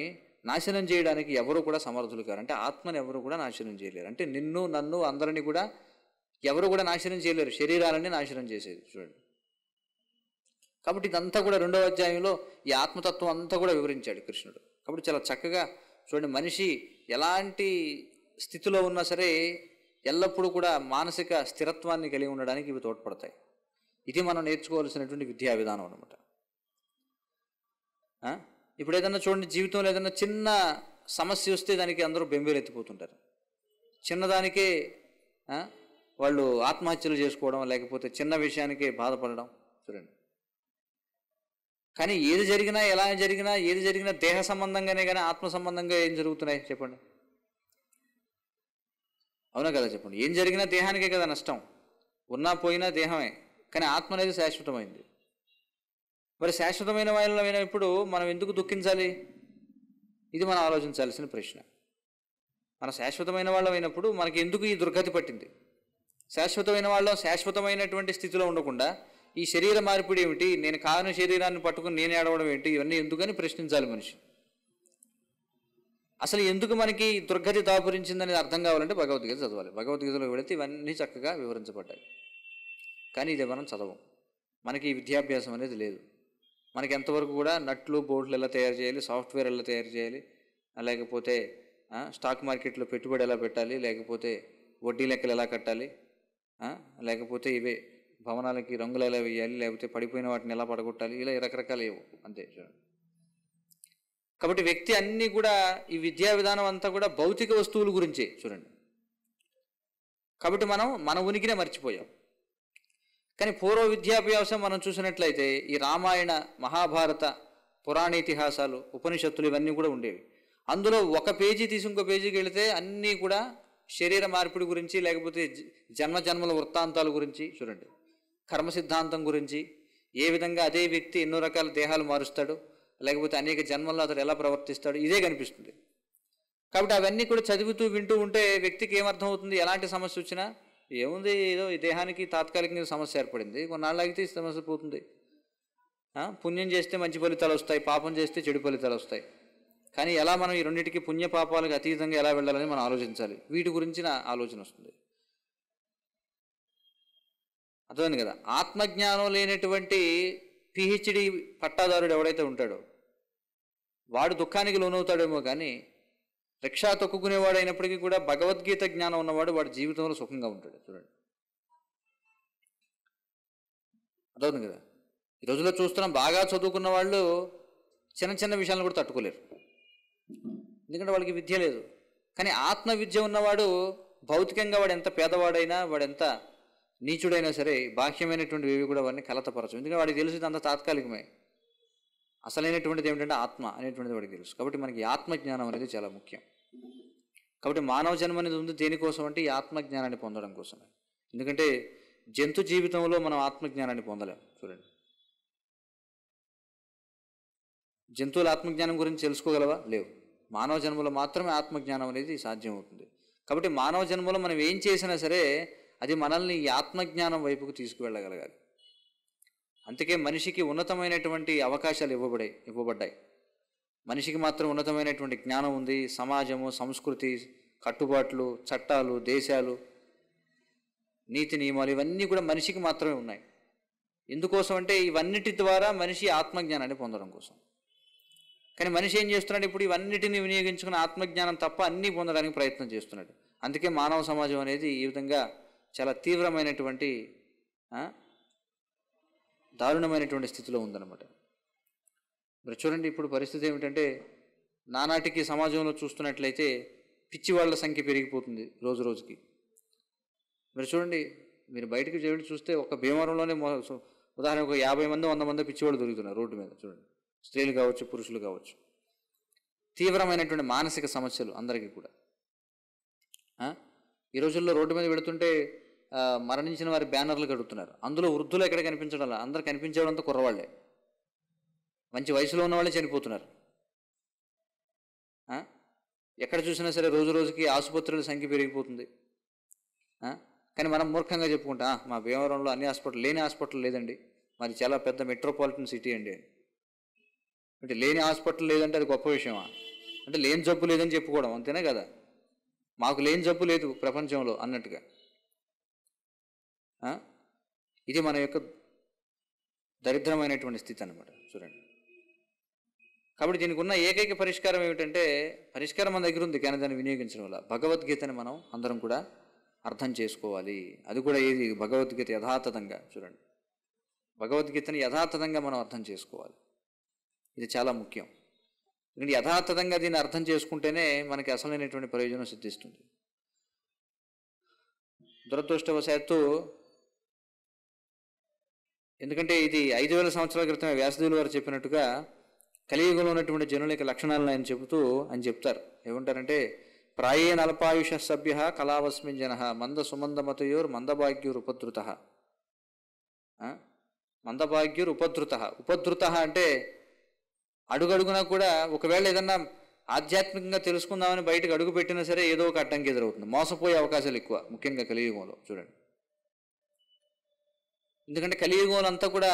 నాశనం చేయడానికి ఎవరు కూడా సమర్థులు కారు అంటే ఆత్మను ఎవరు కూడా నాశనం చేయలేరు అంటే నిన్ను నన్ను అందరినీ కూడా ఎవరు కూడా నాశనం చేయలేరు శరీరాలని నాశనం చేసేది చూడండి కాబట్టి ఇదంతా కూడా రెండవ అధ్యాయంలో ఈ ఆత్మతత్వం అంతా కూడా వివరించాడు కృష్ణుడు కాబట్టి చాలా చక్కగా చూడండి మనిషి ఎలాంటి స్థితిలో ఉన్నా సరే ఎల్లప్పుడూ కూడా మానసిక స్థిరత్వాన్ని కలిగి ఉండడానికి ఇవి తోడ్పడతాయి ఇది మనం నేర్చుకోవాల్సినటువంటి విద్యా విధానం అనమాట ఇప్పుడు ఏదన్నా చూడండి జీవితంలో ఏదైనా చిన్న సమస్య వస్తే దానికి అందరూ బెంబేలు ఎత్తిపోతుంటారు చిన్నదానికే వాళ్ళు ఆత్మహత్యలు చేసుకోవడం లేకపోతే చిన్న విషయానికే బాధపడడం చూడండి కానీ ఏది జరిగినా ఎలా జరిగినా ఏది జరిగినా దేహ సంబంధంగానే కానీ ఆత్మ సంబంధంగా ఏం జరుగుతున్నాయి చెప్పండి అవునా కదా చెప్పండి ఏం జరిగినా దేహానికే కదా నష్టం ఉన్నా పోయినా దేహమే కానీ ఆత్మ అనేది శాశ్వతమైంది మరి శాశ్వతమైన ఇప్పుడు మనం ఎందుకు దుఃఖించాలి ఇది మనం ఆలోచించాల్సిన ప్రశ్న మన శాశ్వతమైన వాళ్ళమైనప్పుడు మనకి ఎందుకు ఈ దుర్గతి పట్టింది శాశ్వతమైన వాళ్ళు శాశ్వతమైనటువంటి స్థితిలో ఉండకుండా ఈ శరీర మార్పిడి ఏమిటి నేను కాని శరీరాన్ని పట్టుకుని నేను ఏడవడం ఏంటి ఇవన్నీ ఎందుకని ప్రశ్నించాలి మనిషి అసలు ఎందుకు మనకి దుర్గతి దాపురించిందనేది అర్థం కావాలంటే భగవద్గీత చదవాలి భగవద్గీతలో పెడితే ఇవన్నీ చక్కగా వివరించబడ్డాయి కానీ ఇది మనం చదవం మనకి విద్యాభ్యాసం అనేది లేదు మనకి ఎంతవరకు కూడా నట్లు బోర్డులు ఎలా తయారు చేయాలి సాఫ్ట్వేర్ ఎలా తయారు చేయాలి లేకపోతే స్టాక్ మార్కెట్లో పెట్టుబడి ఎలా పెట్టాలి లేకపోతే వడ్డీ లెక్కలు ఎలా కట్టాలి లేకపోతే ఇవే భవనాలకి రంగులు ఎలా వేయాలి లేకపోతే పడిపోయిన వాటిని ఎలా పడగొట్టాలి ఇలా రకరకాలు అంతే అంతే కాబట్టి వ్యక్తి అన్నీ కూడా ఈ విద్యా విధానం అంతా కూడా భౌతిక వస్తువుల గురించే చూడండి కాబట్టి మనం మన ఉనికినే మర్చిపోయాం కానీ పూర్వ విద్యాభ్యాసం మనం చూసినట్లయితే ఈ రామాయణ మహాభారత పురాణ ఇతిహాసాలు ఉపనిషత్తులు ఇవన్నీ కూడా ఉండేవి అందులో ఒక పేజీ తీసి ఇంకో పేజీకి వెళితే అన్నీ కూడా శరీర మార్పిడి గురించి లేకపోతే జన్మ జన్మల వృత్తాంతాల గురించి చూడండి కర్మ సిద్ధాంతం గురించి ఏ విధంగా అదే వ్యక్తి ఎన్నో రకాల దేహాలు మారుస్తాడు లేకపోతే అనేక జన్మల్లో అతడు ఎలా ప్రవర్తిస్తాడు ఇదే కనిపిస్తుంది కాబట్టి అవన్నీ కూడా చదువుతూ వింటూ ఉంటే వ్యక్తికి ఏమర్థం అవుతుంది ఎలాంటి సమస్య వచ్చినా ఏముంది ఏదో ఈ దేహానికి తాత్కాలికంగా సమస్య ఏర్పడింది కొన్నాళ్ళు ఈ సమస్య పోతుంది పుణ్యం చేస్తే మంచి ఫలితాలు వస్తాయి పాపం చేస్తే చెడు ఫలితాలు వస్తాయి కానీ ఎలా మనం ఈ రెండింటికి పుణ్య పాపాలకు అతీతంగా ఎలా వెళ్ళాలని మనం ఆలోచించాలి వీటి గురించిన ఆలోచన వస్తుంది అర్థమైంది కదా ఆత్మజ్ఞానం లేనటువంటి పిహెచ్డి పట్టాదారుడు ఎవడైతే ఉంటాడో వాడు దుఃఖానికి లోనవుతాడేమో కానీ రిక్షా తొక్కుకునేవాడు అయినప్పటికీ కూడా భగవద్గీత జ్ఞానం ఉన్నవాడు వాడి జీవితంలో సుఖంగా ఉంటాడు చూడండి అర్థవుతుంది కదా ఈ రోజుల్లో చూస్తున్నాం బాగా చదువుకున్న వాళ్ళు చిన్న చిన్న విషయాలను కూడా తట్టుకోలేరు ఎందుకంటే వాళ్ళకి విద్య లేదు కానీ ఆత్మ విద్య ఉన్నవాడు భౌతికంగా వాడు ఎంత పేదవాడైనా వాడు ఎంత నీచుడైనా సరే బాహ్యమైనటువంటి వివి కూడా వాడిని కలతపరచు ఎందుకంటే వాడికి తెలుసు అంత తాత్కాలికమే అసలైనటువంటిది ఏమిటంటే ఆత్మ అనేటువంటిది వాడికి తెలుసు కాబట్టి మనకి ఆత్మజ్ఞానం అనేది చాలా ముఖ్యం కాబట్టి మానవ జన్మ అనేది ఉంది దేనికోసం అంటే ఈ ఆత్మజ్ఞానాన్ని పొందడం కోసమే ఎందుకంటే జంతు జీవితంలో మనం ఆత్మజ్ఞానాన్ని పొందలేం చూడండి జంతువుల ఆత్మజ్ఞానం గురించి తెలుసుకోగలవా లేవు మానవ జన్మలో మాత్రమే ఆత్మజ్ఞానం అనేది సాధ్యమవుతుంది కాబట్టి మానవ జన్మలో మనం ఏం చేసినా సరే అది మనల్ని ఆత్మజ్ఞానం వైపుకు తీసుకువెళ్ళగలగాలి అందుకే మనిషికి ఉన్నతమైనటువంటి అవకాశాలు ఇవ్వబడే ఇవ్వబడ్డాయి మనిషికి మాత్రం ఉన్నతమైనటువంటి జ్ఞానం ఉంది సమాజము సంస్కృతి కట్టుబాట్లు చట్టాలు దేశాలు నీతి నియమాలు ఇవన్నీ కూడా మనిషికి మాత్రమే ఉన్నాయి ఎందుకోసం అంటే ఇవన్నిటి ద్వారా మనిషి ఆత్మజ్ఞానాన్ని పొందడం కోసం కానీ మనిషి ఏం చేస్తున్నాడు ఇప్పుడు ఇవన్నిటిని వినియోగించుకుని ఆత్మజ్ఞానం తప్ప అన్నీ పొందడానికి ప్రయత్నం చేస్తున్నాడు అందుకే మానవ సమాజం అనేది ఈ విధంగా చాలా తీవ్రమైనటువంటి దారుణమైనటువంటి స్థితిలో ఉందన్నమాట మరి చూడండి ఇప్పుడు పరిస్థితి ఏమిటంటే నానాటికి సమాజంలో చూస్తున్నట్లయితే పిచ్చి వాళ్ళ సంఖ్య పెరిగిపోతుంది రోజు రోజుకి మరి చూడండి మీరు బయటకు చేయండి చూస్తే ఒక భీమవరంలోనే ఉదాహరణకు ఒక యాభై మంది వంద మంది పిచ్చివాళ్ళు దొరుకుతున్నారు రోడ్డు మీద చూడండి స్త్రీలు కావచ్చు పురుషులు కావచ్చు తీవ్రమైనటువంటి మానసిక సమస్యలు అందరికీ కూడా ఈ రోజుల్లో రోడ్డు మీద పెడుతుంటే మరణించిన వారి బ్యానర్లు కడుగుతున్నారు అందులో వృద్ధులు ఎక్కడ కనిపించడం అందరు కనిపించేవాడంతా కుర్రవాళ్లే మంచి వయసులో ఉన్నవాళ్ళే చనిపోతున్నారు ఎక్కడ చూసినా సరే రోజు రోజుకి ఆసుపత్రుల సంఖ్య పెరిగిపోతుంది కానీ మనం మూర్ఖంగా చెప్పుకుంటా మా భీమవరంలో అన్ని హాస్పిటల్ లేని హాస్పిటల్ లేదండి మరి చాలా పెద్ద మెట్రోపాలిటన్ సిటీ అండి అంటే లేని హాస్పిటల్ లేదంటే అది గొప్ప విషయమా అంటే లేని జబ్బు లేదని చెప్పుకోవడం అంతేనే కదా మాకు లేని జబ్బు లేదు ప్రపంచంలో అన్నట్టుగా ఇది మన యొక్క దరిద్రమైనటువంటి స్థితి అనమాట చూడండి కాబట్టి దీనికి ఉన్న ఏకైక పరిష్కారం ఏమిటంటే పరిష్కారం మన దగ్గర ఉంది కానీ దాన్ని వినియోగించడం వల్ల భగవద్గీతని మనం అందరం కూడా అర్థం చేసుకోవాలి అది కూడా ఏది భగవద్గీత యథాతథంగా చూడండి భగవద్గీతని యథాతథంగా మనం అర్థం చేసుకోవాలి ఇది చాలా ముఖ్యం ఎందుకంటే యథాతథంగా దీన్ని అర్థం చేసుకుంటేనే మనకి అసలైనటువంటి ప్రయోజనం సిద్ధిస్తుంది దురదృష్టవశాత్తు ఎందుకంటే ఇది ఐదు వేల సంవత్సరాల క్రితం వ్యాసదేవులు వారు చెప్పినట్టుగా కలియుగంలో ఉన్నటువంటి జనుల యొక్క లక్షణాలను ఆయన చెబుతూ అని చెప్తారు ఏమంటారంటే ప్రాయే నల్పాయుష సభ్య కళావస్మిన్ జన మంద సుమందమతయోర్ ఉపధృత మందభాగ్యురు ఉపధృత ఉపధృత అంటే అడుగడుగునా కూడా ఒకవేళ ఏదన్నా ఆధ్యాత్మికంగా తెలుసుకుందామని బయటకు అడుగు పెట్టినా సరే ఏదో ఒక అడ్డంకి ఎదురవుతుంది మోసపోయే అవకాశాలు ఎక్కువ ముఖ్యంగా కలియుగంలో చూడండి ఎందుకంటే కలియుగంలో అంతా కూడా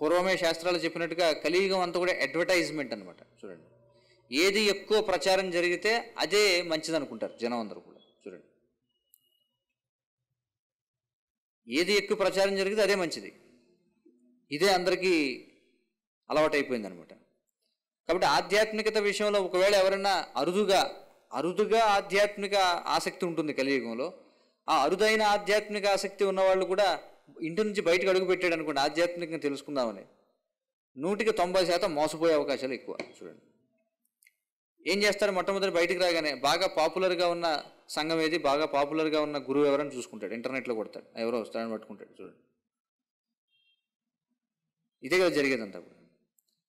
పూర్వమే శాస్త్రాలు చెప్పినట్టుగా కలియుగం అంతా కూడా అడ్వర్టైజ్మెంట్ అనమాట చూడండి ఏది ఎక్కువ ప్రచారం జరిగితే అదే మంచిది అనుకుంటారు జనం అందరూ కూడా చూడండి ఏది ఎక్కువ ప్రచారం జరిగితే అదే మంచిది ఇదే అందరికీ అలవాటైపోయింది అనమాట కాబట్టి ఆధ్యాత్మికత విషయంలో ఒకవేళ ఎవరైనా అరుదుగా అరుదుగా ఆధ్యాత్మిక ఆసక్తి ఉంటుంది కలియుగంలో ఆ అరుదైన ఆధ్యాత్మిక ఆసక్తి ఉన్నవాళ్ళు కూడా ఇంటి నుంచి బయటకు అడుగు పెట్టాడు అనుకోండి ఆధ్యాత్మికంగా తెలుసుకుందామని నూటికి తొంభై శాతం మోసపోయే అవకాశాలు ఎక్కువ చూడండి ఏం చేస్తారు మొట్టమొదటి బయటకు రాగానే బాగా పాపులర్గా ఉన్న సంఘం ఏది బాగా పాపులర్గా ఉన్న గురువు ఎవరని చూసుకుంటాడు ఇంటర్నెట్లో కొడతాడు ఎవరో వస్తారని పట్టుకుంటాడు చూడండి ఇదే కదా జరిగేదంతా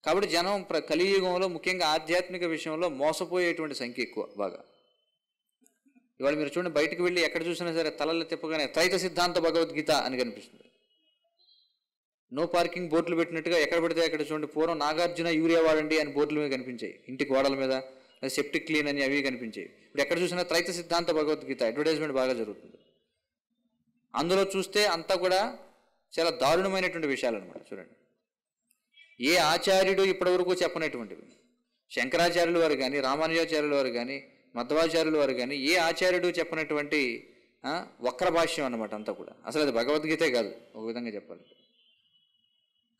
కాబట్టి జనం ప్ర కలియుగంలో ముఖ్యంగా ఆధ్యాత్మిక విషయంలో మోసపోయేటువంటి సంఖ్య ఎక్కువ బాగా ఇవాళ మీరు చూడండి బయటకు వెళ్ళి ఎక్కడ చూసినా సరే తలలు తిప్పగానే త్రైత సిద్ధాంత భగవద్గీత అని కనిపిస్తుంది నో పార్కింగ్ బోర్డులు పెట్టినట్టుగా ఎక్కడ పెడితే అక్కడ చూడండి పూర్వం నాగార్జున యూరియా వాడండి అని బోర్డుల మీద కనిపించాయి ఇంటి గోడల మీద సెప్టిక్ క్లీన్ అని అవి కనిపించాయి ఇప్పుడు ఎక్కడ చూసినా త్రైత సిద్ధాంత భగవద్గీత అడ్వర్టైజ్మెంట్ బాగా జరుగుతుంది అందులో చూస్తే అంతా కూడా చాలా దారుణమైనటువంటి విషయాలు అనమాట చూడండి ఏ ఆచార్యుడు ఇప్పటివరకు చెప్పనటువంటివి శంకరాచార్యుల వారు కానీ రామానుజాచార్యుల వారు కానీ మధ్వాచార్యులు వారు కానీ ఏ ఆచార్యుడు చెప్పినటువంటి వక్ర భాష్యం అనమాట అంతా కూడా అసలు అది భగవద్గీతే కాదు ఒక విధంగా చెప్పాలంటే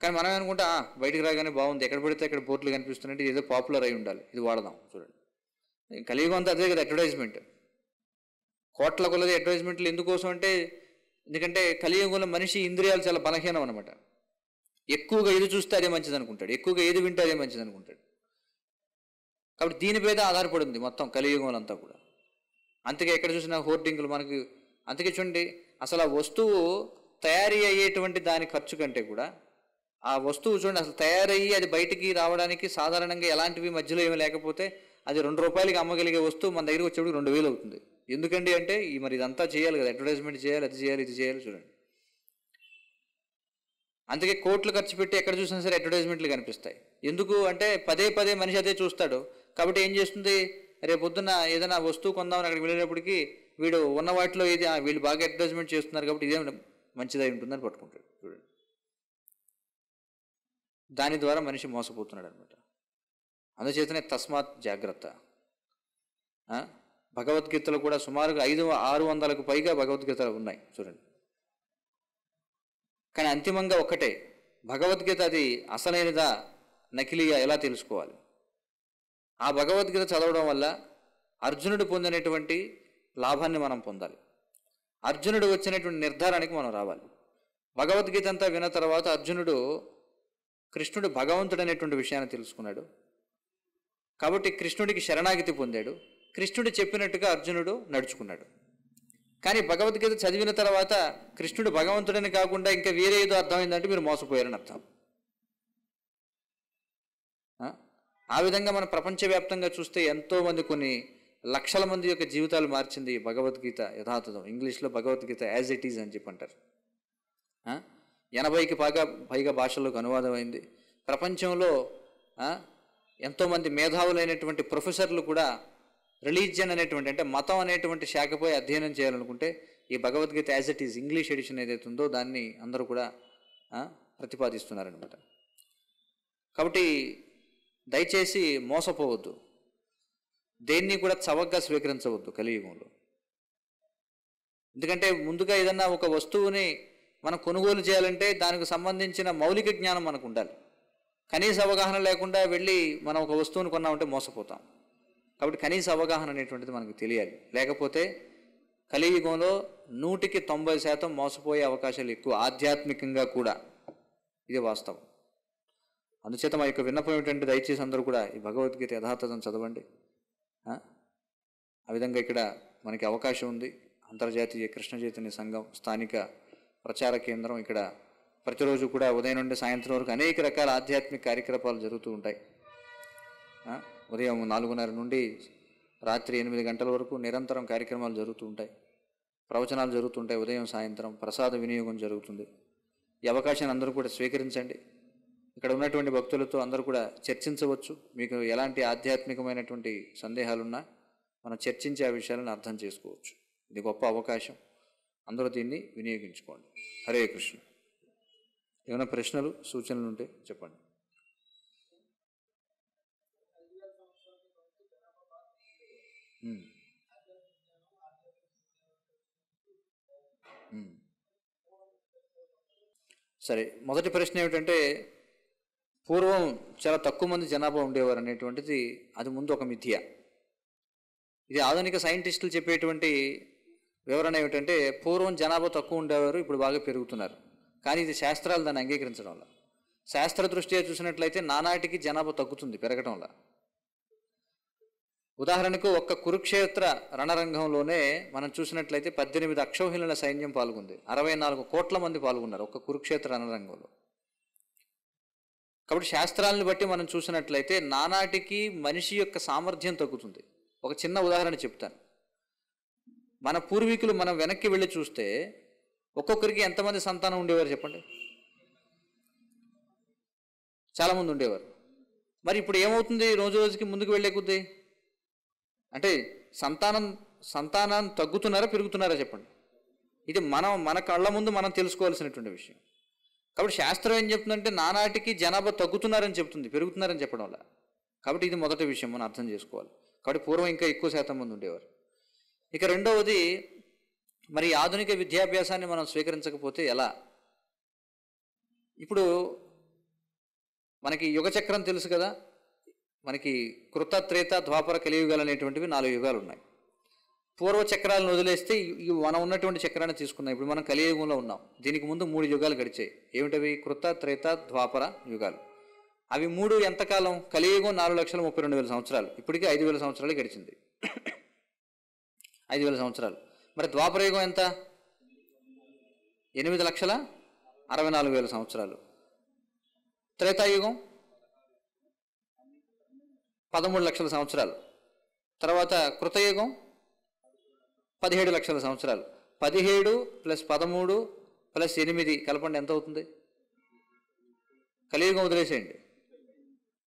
కానీ మనం అనుకుంటా బయటకు రాగానే బాగుంది ఎక్కడ పడితే అక్కడ బోర్డులు కనిపిస్తున్నట్టు ఏదో పాపులర్ అయి ఉండాలి ఇది వాడదాం చూడండి కలియుగం అంతా అదే కదా అడ్వర్టైజ్మెంట్ కోట్ల కొలది అడ్వర్టైజ్మెంట్లు ఎందుకోసం అంటే ఎందుకంటే కలియుగంలో మనిషి ఇంద్రియాలు చాలా బలహీనం అనమాట ఎక్కువగా ఏది చూస్తే అదే మంచిది అనుకుంటాడు ఎక్కువగా ఏది వింటే అదే మంచిది అనుకుంటాడు కాబట్టి మీద ఆధారపడి ఉంది మొత్తం కలియుగం అంతా కూడా అందుకే ఎక్కడ చూసినా హోర్డింగ్లు మనకి అందుకే చూడండి అసలు ఆ వస్తువు తయారీ అయ్యేటువంటి దాని ఖర్చు కంటే కూడా ఆ వస్తువు చూడండి అసలు తయారయ్యి అది బయటికి రావడానికి సాధారణంగా ఎలాంటివి మధ్యలో ఏమి లేకపోతే అది రెండు రూపాయలకి అమ్మగలిగే వస్తువు మన దగ్గరికి వచ్చేప్పుడు రెండు వేలు అవుతుంది ఎందుకండి అంటే ఈ మరి ఇదంతా చేయాలి కదా అడ్వర్టైజ్మెంట్ చేయాలి అది చేయాలి ఇది చేయాలి చూడండి అందుకే కోట్లు ఖర్చు పెట్టి ఎక్కడ చూసినా సరే అడ్వర్టైజ్మెంట్లు కనిపిస్తాయి ఎందుకు అంటే పదే పదే మనిషి అదే చూస్తాడు కాబట్టి ఏం చేస్తుంది రేపు పొద్దున ఏదైనా వస్తువు కొందామని అక్కడికి వెళ్ళేటప్పటికి వీడు ఉన్న వాటిలో ఏది వీళ్ళు బాగా అడ్వర్టైజ్మెంట్ చేస్తున్నారు కాబట్టి ఇదే మంచిదై ఉంటుందని పట్టుకుంటాడు చూడండి దాని ద్వారా మనిషి మోసపోతున్నాడు అనమాట అందుచేతనే తస్మాత్ జాగ్రత్త భగవద్గీతలు కూడా సుమారుగా ఐదు ఆరు వందలకు పైగా భగవద్గీతలు ఉన్నాయి చూడండి కానీ అంతిమంగా ఒక్కటే భగవద్గీత అది అసలైనదా నకిలీగా ఎలా తెలుసుకోవాలి ఆ భగవద్గీత చదవడం వల్ల అర్జునుడు పొందినటువంటి లాభాన్ని మనం పొందాలి అర్జునుడు వచ్చినటువంటి నిర్ధారానికి మనం రావాలి భగవద్గీత అంతా విన్న తర్వాత అర్జునుడు కృష్ణుడు భగవంతుడు అనేటువంటి విషయాన్ని తెలుసుకున్నాడు కాబట్టి కృష్ణుడికి శరణాగతి పొందాడు కృష్ణుడు చెప్పినట్టుగా అర్జునుడు నడుచుకున్నాడు కానీ భగవద్గీత చదివిన తర్వాత కృష్ణుడు భగవంతుడని కాకుండా ఇంకా వేరే ఏదో అర్థమైందంటే మీరు మోసపోయారని అర్థం ఆ విధంగా మనం ప్రపంచవ్యాప్తంగా చూస్తే ఎంతోమంది కొన్ని లక్షల మంది యొక్క జీవితాలు మార్చింది భగవద్గీత యథాతథం ఇంగ్లీష్లో భగవద్గీత యాజ్ ఇట్ ఈజ్ అని చెప్పి అంటారు ఎనభైకి పైగా పైగా భాషల్లోకి అనువాదం అయింది ప్రపంచంలో ఎంతోమంది మేధావులైనటువంటి ప్రొఫెసర్లు కూడా రిలీజియన్ అనేటువంటి అంటే మతం అనేటువంటి శాఖపై అధ్యయనం చేయాలనుకుంటే ఈ Bhagavad Gita as it is English edition ఏదైతే ఉందో దాన్ని అందరూ కూడా ప్రతిపాదిస్తున్నారనమాట కాబట్టి దయచేసి మోసపోవద్దు దేన్ని కూడా చవగ్గా స్వీకరించవద్దు కలియుగంలో ఎందుకంటే ముందుగా ఏదన్నా ఒక వస్తువుని మనం కొనుగోలు చేయాలంటే దానికి సంబంధించిన మౌలిక జ్ఞానం మనకు ఉండాలి కనీస అవగాహన లేకుండా వెళ్ళి మనం ఒక వస్తువును కొన్నామంటే మోసపోతాం కాబట్టి కనీస అవగాహన అనేటువంటిది మనకు తెలియాలి లేకపోతే కలియుగంలో నూటికి తొంభై శాతం మోసపోయే అవకాశాలు ఎక్కువ ఆధ్యాత్మికంగా కూడా ఇది వాస్తవం అందుచేత మా యొక్క విన్నపం ఏమిటంటే దయచేసి అందరూ కూడా ఈ భగవద్గీత యథార్థతను చదవండి ఆ విధంగా ఇక్కడ మనకి అవకాశం ఉంది అంతర్జాతీయ కృష్ణ చైతన్య సంఘం స్థానిక ప్రచార కేంద్రం ఇక్కడ ప్రతిరోజు కూడా ఉదయం నుండి సాయంత్రం వరకు అనేక రకాల ఆధ్యాత్మిక కార్యక్రమాలు జరుగుతూ ఉంటాయి ఉదయం నాలుగున్నర నుండి రాత్రి ఎనిమిది గంటల వరకు నిరంతరం కార్యక్రమాలు జరుగుతూ ఉంటాయి ప్రవచనాలు జరుగుతుంటాయి ఉదయం సాయంత్రం ప్రసాద వినియోగం జరుగుతుంది ఈ అవకాశాన్ని అందరూ కూడా స్వీకరించండి ఇక్కడ ఉన్నటువంటి భక్తులతో అందరూ కూడా చర్చించవచ్చు మీకు ఎలాంటి ఆధ్యాత్మికమైనటువంటి సందేహాలున్నా మనం చర్చించి ఆ విషయాలను అర్థం చేసుకోవచ్చు ఇది గొప్ప అవకాశం అందరూ దీన్ని వినియోగించుకోండి హరే కృష్ణ ఏమైనా ప్రశ్నలు సూచనలు ఉంటే చెప్పండి సరే మొదటి ప్రశ్న ఏమిటంటే పూర్వం చాలా తక్కువ మంది జనాభా ఉండేవారు అనేటువంటిది అది ముందు ఒక మిథ్య ఇది ఆధునిక సైంటిస్టులు చెప్పేటువంటి వివరణ ఏమిటంటే పూర్వం జనాభా తక్కువ ఉండేవారు ఇప్పుడు బాగా పెరుగుతున్నారు కానీ ఇది శాస్త్రాలు దాన్ని అంగీకరించడం వల్ల శాస్త్ర దృష్ట్యా చూసినట్లయితే నానాటికి జనాభా తగ్గుతుంది పెరగటం వల్ల ఉదాహరణకు ఒక్క కురుక్షేత్ర రణరంగంలోనే మనం చూసినట్లయితే పద్దెనిమిది అక్షౌహిణుల సైన్యం పాల్గొంది అరవై నాలుగు కోట్ల మంది పాల్గొన్నారు ఒక్క కురుక్షేత్ర రణరంగంలో కాబట్టి శాస్త్రాలను బట్టి మనం చూసినట్లయితే నానాటికి మనిషి యొక్క సామర్థ్యం తగ్గుతుంది ఒక చిన్న ఉదాహరణ చెప్తాను మన పూర్వీకులు మనం వెనక్కి వెళ్ళి చూస్తే ఒక్కొక్కరికి ఎంతమంది సంతానం ఉండేవారు చెప్పండి చాలామంది ఉండేవారు మరి ఇప్పుడు ఏమవుతుంది రోజు రోజుకి ముందుకు వెళ్ళే కొద్ది అంటే సంతానం సంతానం తగ్గుతున్నారా పెరుగుతున్నారా చెప్పండి ఇది మనం మన కళ్ళ ముందు మనం తెలుసుకోవాల్సినటువంటి విషయం కాబట్టి శాస్త్రం ఏం చెప్తుందంటే నానాటికి జనాభా తగ్గుతున్నారని చెప్తుంది పెరుగుతున్నారని చెప్పడం వల్ల కాబట్టి ఇది మొదటి విషయం మనం అర్థం చేసుకోవాలి కాబట్టి పూర్వం ఇంకా ఎక్కువ శాతం మంది ఉండేవారు ఇక రెండవది మరి ఆధునిక విద్యాభ్యాసాన్ని మనం స్వీకరించకపోతే ఎలా ఇప్పుడు మనకి యుగచక్రం తెలుసు కదా మనకి కృత త్రేత ద్వాపర కలియుగాలు అనేటువంటివి నాలుగు యుగాలు ఉన్నాయి పూర్వ చక్రాలను వదిలేస్తే ఇవి మనం ఉన్నటువంటి చక్రాన్ని తీసుకున్నాం ఇప్పుడు మనం కలియుగంలో ఉన్నాం దీనికి ముందు మూడు యుగాలు గడిచాయి ఏమిటవి కృత త్రేత ద్వాపర యుగాలు అవి మూడు ఎంతకాలం కలియుగం నాలుగు లక్షల ముప్పై రెండు వేల సంవత్సరాలు ఇప్పటికీ ఐదు వేల సంవత్సరాలు గడిచింది ఐదు వేల సంవత్సరాలు మరి ద్వాపరయుగం ఎంత ఎనిమిది లక్షల అరవై నాలుగు వేల సంవత్సరాలు త్రేతాయుగం పదమూడు లక్షల సంవత్సరాలు తర్వాత కృతయుగం పదిహేడు లక్షల సంవత్సరాలు పదిహేడు ప్లస్ పదమూడు ప్లస్ ఎనిమిది కలపండి ఎంత అవుతుంది కలియుగం వదిలేసేయండి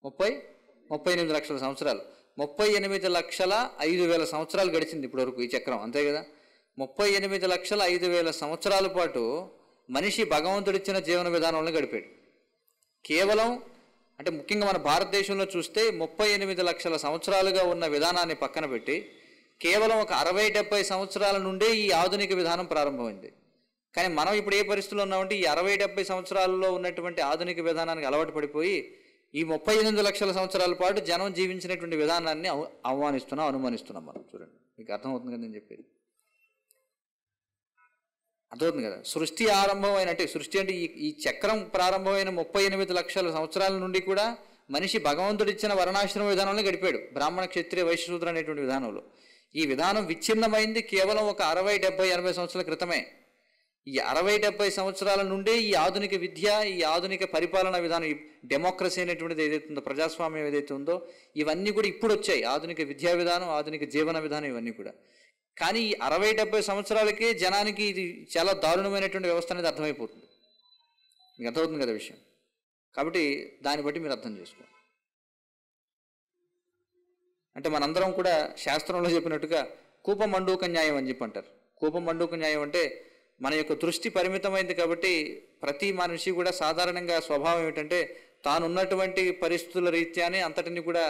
ముప్పై ముప్పై ఎనిమిది లక్షల సంవత్సరాలు ముప్పై ఎనిమిది లక్షల ఐదు వేల సంవత్సరాలు గడిచింది వరకు ఈ చక్రం అంతే కదా ముప్పై ఎనిమిది లక్షల ఐదు వేల సంవత్సరాల పాటు మనిషి భగవంతుడిచ్చిన జీవన విధానంలో గడిపాడు కేవలం అంటే ముఖ్యంగా మన భారతదేశంలో చూస్తే ముప్పై ఎనిమిది లక్షల సంవత్సరాలుగా ఉన్న విధానాన్ని పక్కన పెట్టి కేవలం ఒక అరవై డెబ్బై సంవత్సరాల నుండే ఈ ఆధునిక విధానం ప్రారంభమైంది కానీ మనం ఇప్పుడు ఏ పరిస్థితుల్లో ఉన్నామంటే ఈ అరవై డెబ్బై సంవత్సరాలలో ఉన్నటువంటి ఆధునిక విధానానికి అలవాటు పడిపోయి ఈ ముప్పై ఎనిమిది లక్షల సంవత్సరాల పాటు జనం జీవించినటువంటి విధానాన్ని అవమానిస్తున్నాం అనుమానిస్తున్నాం మనం చూడండి మీకు అర్థమవుతుంది కదా నేను చెప్పేది అర్థమవుతుంది కదా సృష్టి ఆరంభమైన అంటే సృష్టి అంటే ఈ ఈ చక్రం ప్రారంభమైన ముప్పై ఎనిమిది లక్షల సంవత్సరాల నుండి కూడా మనిషి భగవంతుడిచ్చిన వర్ణాశ్రమ విధానంలో గడిపాడు బ్రాహ్మణ క్షత్రియ వైశ్యసూత్ర అనేటువంటి విధానంలో ఈ విధానం విచ్ఛిన్నమైంది కేవలం ఒక అరవై డెబ్బై ఎనభై సంవత్సరాల క్రితమే ఈ అరవై డెబ్బై సంవత్సరాల నుండే ఈ ఆధునిక విద్య ఈ ఆధునిక పరిపాలనా విధానం డెమోక్రసీ అనేటువంటిది ఏదైతే ఉందో ప్రజాస్వామ్యం ఏదైతే ఉందో ఇవన్నీ కూడా ఇప్పుడు వచ్చాయి ఆధునిక విద్యా విధానం ఆధునిక జీవన విధానం ఇవన్నీ కూడా కానీ ఈ అరవై డెబ్బై సంవత్సరాలకే జనానికి ఇది చాలా దారుణమైనటువంటి వ్యవస్థ అనేది అర్థమైపోతుంది మీకు అర్థమవుతుంది కదా విషయం కాబట్టి దాన్ని బట్టి మీరు అర్థం చేసుకోండి అంటే మనందరం కూడా శాస్త్రంలో చెప్పినట్టుగా కూపమండూక న్యాయం అని చెప్పి అంటారు కూపమండూక న్యాయం అంటే మన యొక్క దృష్టి పరిమితమైంది కాబట్టి ప్రతి మనిషి కూడా సాధారణంగా స్వభావం ఏమిటంటే తానున్నటువంటి పరిస్థితుల రీత్యానే అంతటిని కూడా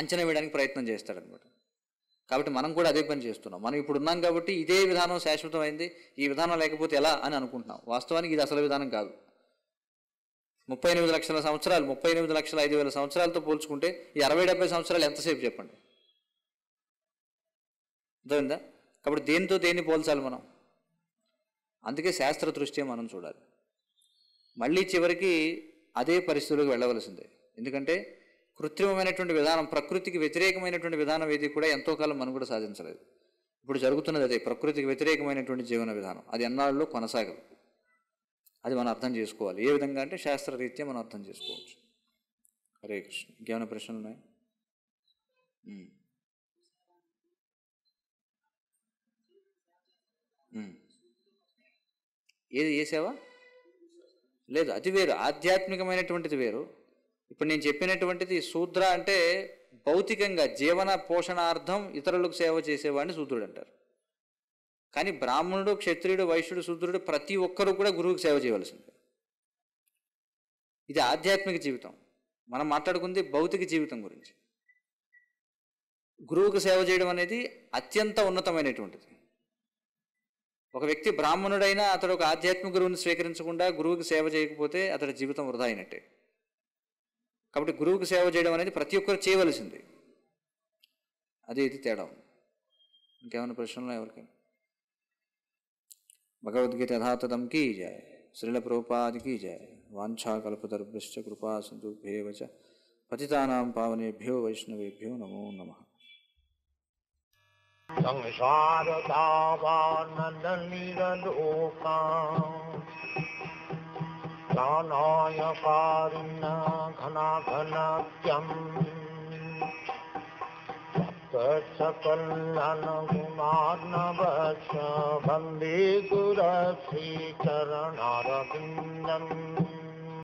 అంచనా వేయడానికి ప్రయత్నం చేస్తాడనమాట కాబట్టి మనం కూడా అదే పని చేస్తున్నాం మనం ఇప్పుడు ఉన్నాం కాబట్టి ఇదే విధానం శాశ్వతమైంది ఈ విధానం లేకపోతే ఎలా అని అనుకుంటున్నాం వాస్తవానికి ఇది అసలు విధానం కాదు ముప్పై ఎనిమిది లక్షల సంవత్సరాలు ముప్పై ఎనిమిది లక్షల ఐదు వేల సంవత్సరాలతో పోల్చుకుంటే ఈ అరవై డెబ్బై సంవత్సరాలు ఎంతసేపు చెప్పండి అర్థమైందా కాబట్టి దేనితో దేన్ని పోల్చాలి మనం అందుకే శాస్త్ర దృష్టి మనం చూడాలి మళ్ళీ చివరికి అదే పరిస్థితులకు వెళ్ళవలసిందే ఎందుకంటే కృత్రిమమైనటువంటి విధానం ప్రకృతికి వ్యతిరేకమైనటువంటి విధానం ఏది కూడా ఎంతో కాలం మనం కూడా సాధించలేదు ఇప్పుడు జరుగుతున్నది అదే ప్రకృతికి వ్యతిరేకమైనటువంటి జీవన విధానం అది ఎన్నాళ్ళు కొనసాగదు అది మనం అర్థం చేసుకోవాలి ఏ విధంగా అంటే శాస్త్రరీత్యా మనం అర్థం చేసుకోవచ్చు హరే కృష్ణ ఇంకేమైనా ప్రశ్నలు ఉన్నాయి ఏది ఏ సేవ లేదు అది వేరు ఆధ్యాత్మికమైనటువంటిది వేరు ఇప్పుడు నేను చెప్పినటువంటిది శూద్ర అంటే భౌతికంగా జీవన పోషణార్థం ఇతరులకు సేవ చేసేవాడిని శూద్రుడు అంటారు కానీ బ్రాహ్మణుడు క్షత్రియుడు వైశ్యుడు శుద్ధుడు ప్రతి ఒక్కరూ కూడా గురువుకి సేవ చేయవలసింది ఇది ఆధ్యాత్మిక జీవితం మనం మాట్లాడుకుంది భౌతిక జీవితం గురించి గురువుకు సేవ చేయడం అనేది అత్యంత ఉన్నతమైనటువంటిది ఒక వ్యక్తి బ్రాహ్మణుడైనా అతడు ఒక ఆధ్యాత్మిక గురువుని స్వీకరించకుండా గురువుకి సేవ చేయకపోతే అతడి జీవితం వృధా అయినట్టే కాబట్టి గురువుకి సేవ చేయడం అనేది ప్రతి ఒక్కరు చేయవలసింది అదే ఇది తేడా ఇంకేమైనా ప్రశ్నలు ఎవరికైనా भगवद्गीता यथातथम की जाए श्रील प्रोपाद की जाए वांछा कल्पतर्भ्य कृपा सिंधुभ्य च पतिता पावनेभ्यो वैष्णवेभ्यो नमो नम संसार दावानदनिरलोका घना कारुण्य सकल्हन कुमार्णवक्ष वन्दे गुरसीचरणारविन्दम्